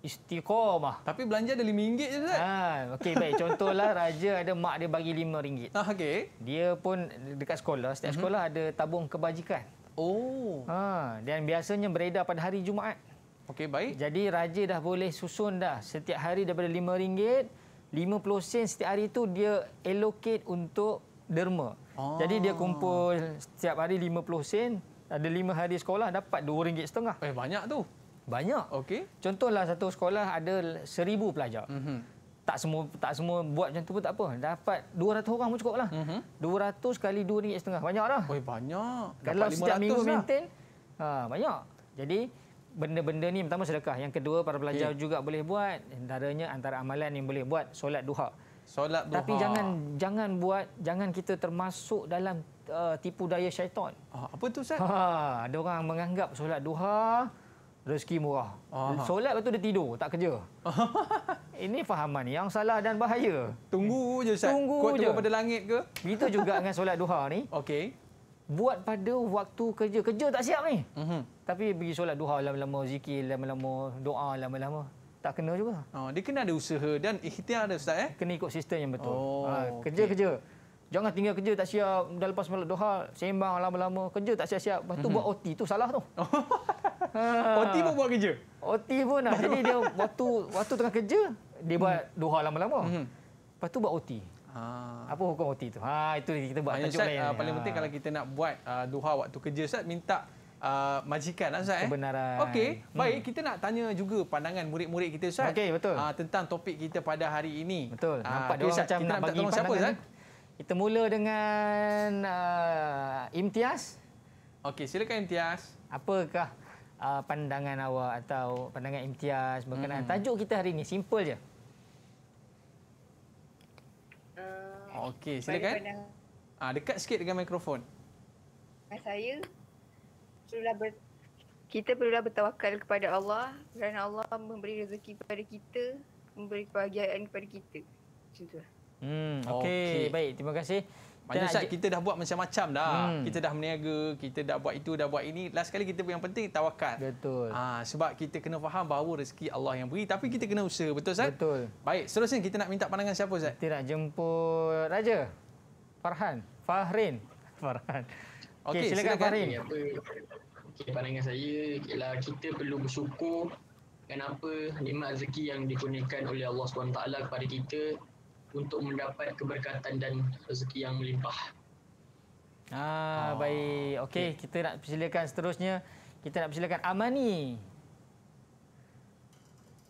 B: Istiqomah. Tapi belanja ada RM5 je kan? Ha, ah, okay, baik. Contohlah <laughs> raja ada mak dia bagi RM5. Ha, okay. Dia pun dekat sekolah. Setiap mhm. sekolah ada tabung kebajikan. Oh. Ha, dan biasanya beredar pada hari Jumaat. Okey, baik. Jadi raja dah boleh susun dah. Setiap hari daripada RM5, 50 sen setiap hari itu dia allocate untuk derma. Oh. Jadi dia kumpul setiap hari 50 sen, ada 5 hari sekolah dapat RM2.5. Eh, banyak tu. Banyak. Okey. Contohlah satu sekolah ada 1000 pelajar. Mhm. Mm tak semua tak semua buat macam tu pun tak apa. Dapat 200 orang pun cukup lah. Mm-hmm. 200 kali 2 ringgit setengah. Banyak lah. Oh banyak. Kalau Dapat setiap minggu lah. maintain, ha, banyak. Jadi, benda-benda ni pertama sedekah. Yang kedua, para pelajar okay. juga boleh buat. Antaranya antara amalan yang boleh buat, solat duha. Solat duha. Tapi jangan jangan buat, jangan kita termasuk dalam uh, tipu daya syaitan. Ha, apa tu, Ustaz? Ha, ada orang menganggap solat duha rezeki murah. Aha. Solat lepas tu dia tidur, tak kerja. <laughs> Ini fahaman yang salah dan bahaya. Tunggu je Ustaz. Tunggu Kau tunggu pada langit ke? Itu juga dengan solat duha ni. Okey. Buat pada waktu kerja. Kerja tak siap ni. Uh-huh. Tapi pergi solat duha lama-lama, zikir lama-lama, doa lama-lama. Tak kena juga. Oh, dia kena ada usaha dan ikhtiar ada Ustaz. Eh? Kena ikut sistem yang betul. Oh, ha, kerja Okay. Jangan tinggal kerja tak siap dah lepas malam duha sembang lama-lama kerja tak siap-siap lepas tu mm-hmm. buat OT tu salah tu. <laughs> Ah. OT oh, pun buat kerja. OT pun lah. Jadi dia waktu waktu tengah kerja, dia buat hmm. doha lama-lama. Hmm. Lepas tu buat OT. Ha. Ah. Apa hukum OT tu? Ha, itu kita buat tajuk lain. Uh, paling penting ha. kalau
A: kita nak buat uh, duha waktu kerja, Ustaz, minta uh, majikan Ustaz. Eh? Kebenaran. Okey, hmm. baik. Kita nak tanya juga pandangan murid-murid kita, Ustaz. Okey, betul. Uh, tentang topik kita pada hari ini. Betul. Nampak uh, dia okay, macam kita nak bagi Siapa, Ustaz?
B: Kita mula dengan uh, Imtiaz. Okey, silakan Imtiaz. Apakah uh, pandangan awak atau pandangan imtiaz berkenaan hmm. tajuk kita hari ini simple je.
A: Uh,
B: Okey, silakan.
A: Ah uh, dekat sikit dengan mikrofon.
C: Saya perlulah ber, kita perlulah bertawakal kepada Allah kerana Allah memberi rezeki kepada kita, memberi kebahagiaan kepada kita. Macam tu. Lah.
A: Hmm, okey. Okay. Baik, terima kasih. Macam saat kita dah buat macam-macam dah. Hmm. Kita dah meniaga, kita dah buat itu, dah buat ini. Last sekali kita yang penting tawakal. Betul. Ha, sebab kita kena faham bahawa rezeki Allah yang beri. Tapi kita kena usaha. Betul, Ustaz? Betul. Baik, seterusnya kita nak minta pandangan siapa,
B: Ustaz? Kita nak jemput Raja. Farhan. Fahrin. <laughs> Farhan. Okey, okay, silakan, silakan Fahrin.
D: Okay, pandangan saya ialah kita perlu bersyukur kenapa nikmat rezeki yang dikurniakan oleh Allah SWT kepada kita untuk mendapat keberkatan dan rezeki yang melimpah.
B: Ah, ah baik. Okey, okay. kita nak persilakan seterusnya. Kita nak persilakan Amani.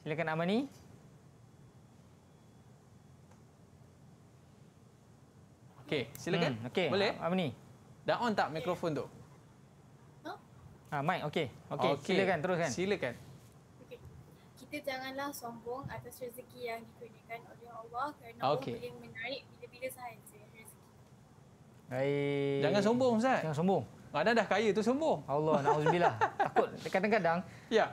B: Silakan Amani. Okey,
A: silakan. Hmm, okay. Boleh? Amani. Dah on tak mikrofon tu? Ah, mic. Okey. Okey, okay. silakan teruskan. Silakan
C: kita janganlah sombong atas rezeki yang dikurniakan oleh Allah kerana okay. Allah boleh menarik bila-bila sahaja rezeki.
B: Hai. Jangan sombong Ustaz. Jangan sombong. Kadang dah kaya tu sombong. Allah, na'udzubillah. <laughs> Takut kadang-kadang. Ya.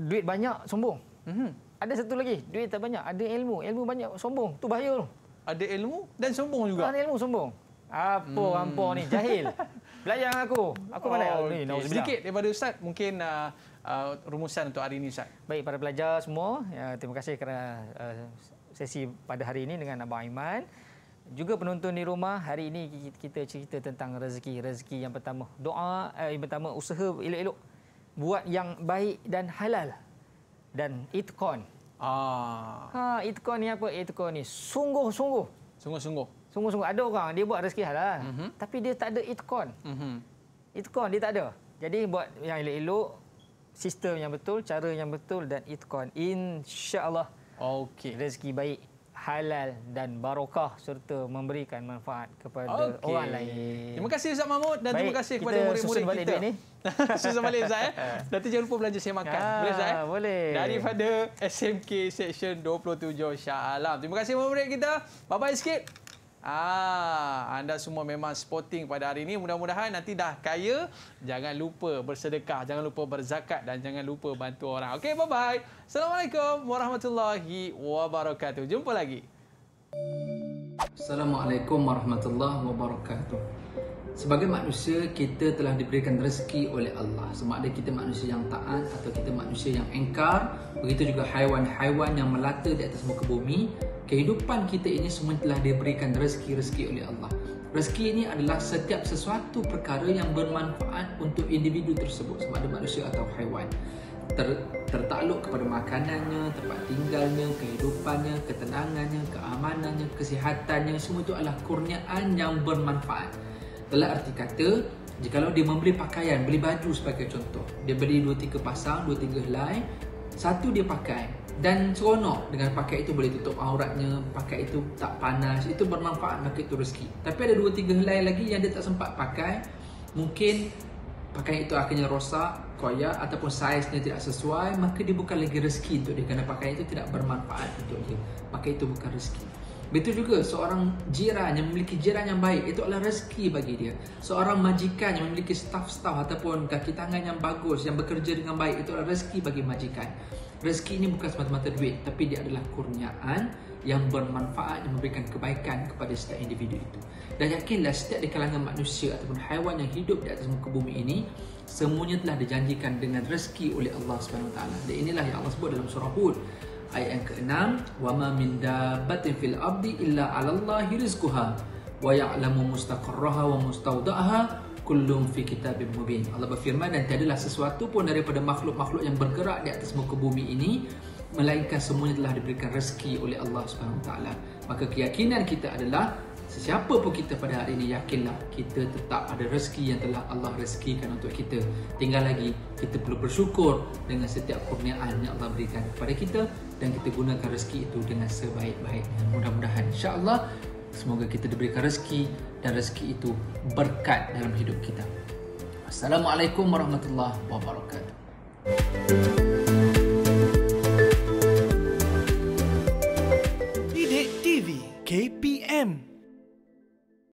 B: Duit banyak, sombong. Mm-hmm. Ada satu lagi, duit tak banyak. Ada ilmu, ilmu banyak, sombong. Tu bahaya tu. Ada ilmu dan sombong juga. Ada ilmu, sombong. Apa hmm. rampur ni, jahil. <laughs> Belayang aku. Aku pandai. Oh, okay. Sedikit daripada Ustaz, mungkin uh, uh, rumusan untuk hari ini Ustaz. Baik para pelajar semua, ya, terima kasih kerana uh, sesi pada hari ini dengan Abang Aiman. Juga penonton di rumah, hari ini kita cerita tentang rezeki. Rezeki yang pertama, doa uh, yang pertama, usaha elok-elok. Buat yang baik dan halal. Dan itkon. Ah. Ha, itkon ni apa? Itkon ni sungguh-sungguh. Sungguh-sungguh. Sungguh-sungguh. Ada orang dia buat rezeki halal. Uh-huh. Tapi dia tak ada itkon. Uh-huh. Itkon dia tak ada. Jadi buat yang elok-elok, sistem yang betul, cara yang betul dan itkon. InsyaAllah okay. rezeki baik halal dan barokah serta memberikan manfaat kepada okay. orang lain. Terima kasih
A: Ustaz Mahmud dan Baik, terima kasih kepada murid-murid kita. Susun balik duit ni.
B: <laughs> susun balik Ustaz. Eh. <laughs> Nanti jangan lupa belanja saya makan.
A: Ah, boleh Ustaz? Eh? Boleh. Daripada SMK Section 27 Shah Alam. Terima kasih murid-murid kita. Bye-bye sikit. Ah, anda semua memang sporting pada hari ini. Mudah-mudahan nanti dah kaya, jangan lupa bersedekah, jangan lupa berzakat dan jangan lupa bantu orang. Okey, bye bye. Assalamualaikum warahmatullahi wabarakatuh. Jumpa lagi.
D: Assalamualaikum warahmatullahi wabarakatuh. Sebagai manusia, kita telah diberikan rezeki oleh Allah. Sama ada kita manusia yang taat atau kita manusia yang engkar, begitu juga haiwan-haiwan yang melata di atas muka bumi, kehidupan kita ini semua telah diberikan rezeki-rezeki oleh Allah. Rezeki ini adalah setiap sesuatu perkara yang bermanfaat untuk individu tersebut sama ada manusia atau haiwan. Ter, tertakluk kepada makanannya, tempat tinggalnya, kehidupannya, ketenangannya, keamanannya, kesihatannya semua itu adalah kurniaan yang bermanfaat. Telah erti kata, jikalau dia membeli pakaian, beli baju sebagai contoh, dia beli dua tiga pasang, dua tiga helai, satu dia pakai, dan seronok dengan pakai itu boleh tutup auratnya pakai itu tak panas itu bermanfaat bagi tu rezeki tapi ada dua tiga helai lagi yang dia tak sempat pakai mungkin pakai itu akhirnya rosak koyak ataupun saiznya tidak sesuai maka dia bukan lagi rezeki untuk dia kerana pakai itu tidak bermanfaat untuk dia Pakai itu bukan rezeki Betul juga seorang jiran yang memiliki jiran yang baik itu adalah rezeki bagi dia. Seorang majikan yang memiliki staff-staff ataupun kaki tangan yang bagus yang bekerja dengan baik itu adalah rezeki bagi majikan. Rezeki ini bukan semata-mata duit tapi dia adalah kurniaan yang bermanfaat dan memberikan kebaikan kepada setiap individu itu. Dan yakinlah setiap di kalangan manusia ataupun haiwan yang hidup di atas muka bumi ini semuanya telah dijanjikan dengan rezeki oleh Allah SWT. Dan inilah yang Allah sebut dalam surah Hud ayat yang ke-6 وَمَا مِنْ دَابَةٍ فِي الْأَبْدِ إِلَّا عَلَى اللَّهِ رِزْكُهَا وَيَعْلَمُ مُسْتَقَرَّهَا وَمُسْتَوْدَأَهَا kullum fi kitabim mubin. Allah berfirman dan tiadalah sesuatu pun daripada makhluk-makhluk yang bergerak di atas muka bumi ini melainkan semuanya telah diberikan rezeki oleh Allah Subhanahu Wa Taala. Maka keyakinan kita adalah sesiapa pun kita pada hari ini yakinlah kita tetap ada rezeki yang telah Allah rezekikan untuk kita. Tinggal lagi kita perlu bersyukur dengan setiap kurniaan yang Allah berikan kepada kita dan kita gunakan rezeki itu dengan sebaik-baiknya. Mudah-mudahan insya-Allah Semoga kita diberikan rezeki dan rezeki itu berkat dalam hidup kita. Assalamualaikum warahmatullahi wabarakatuh. KPM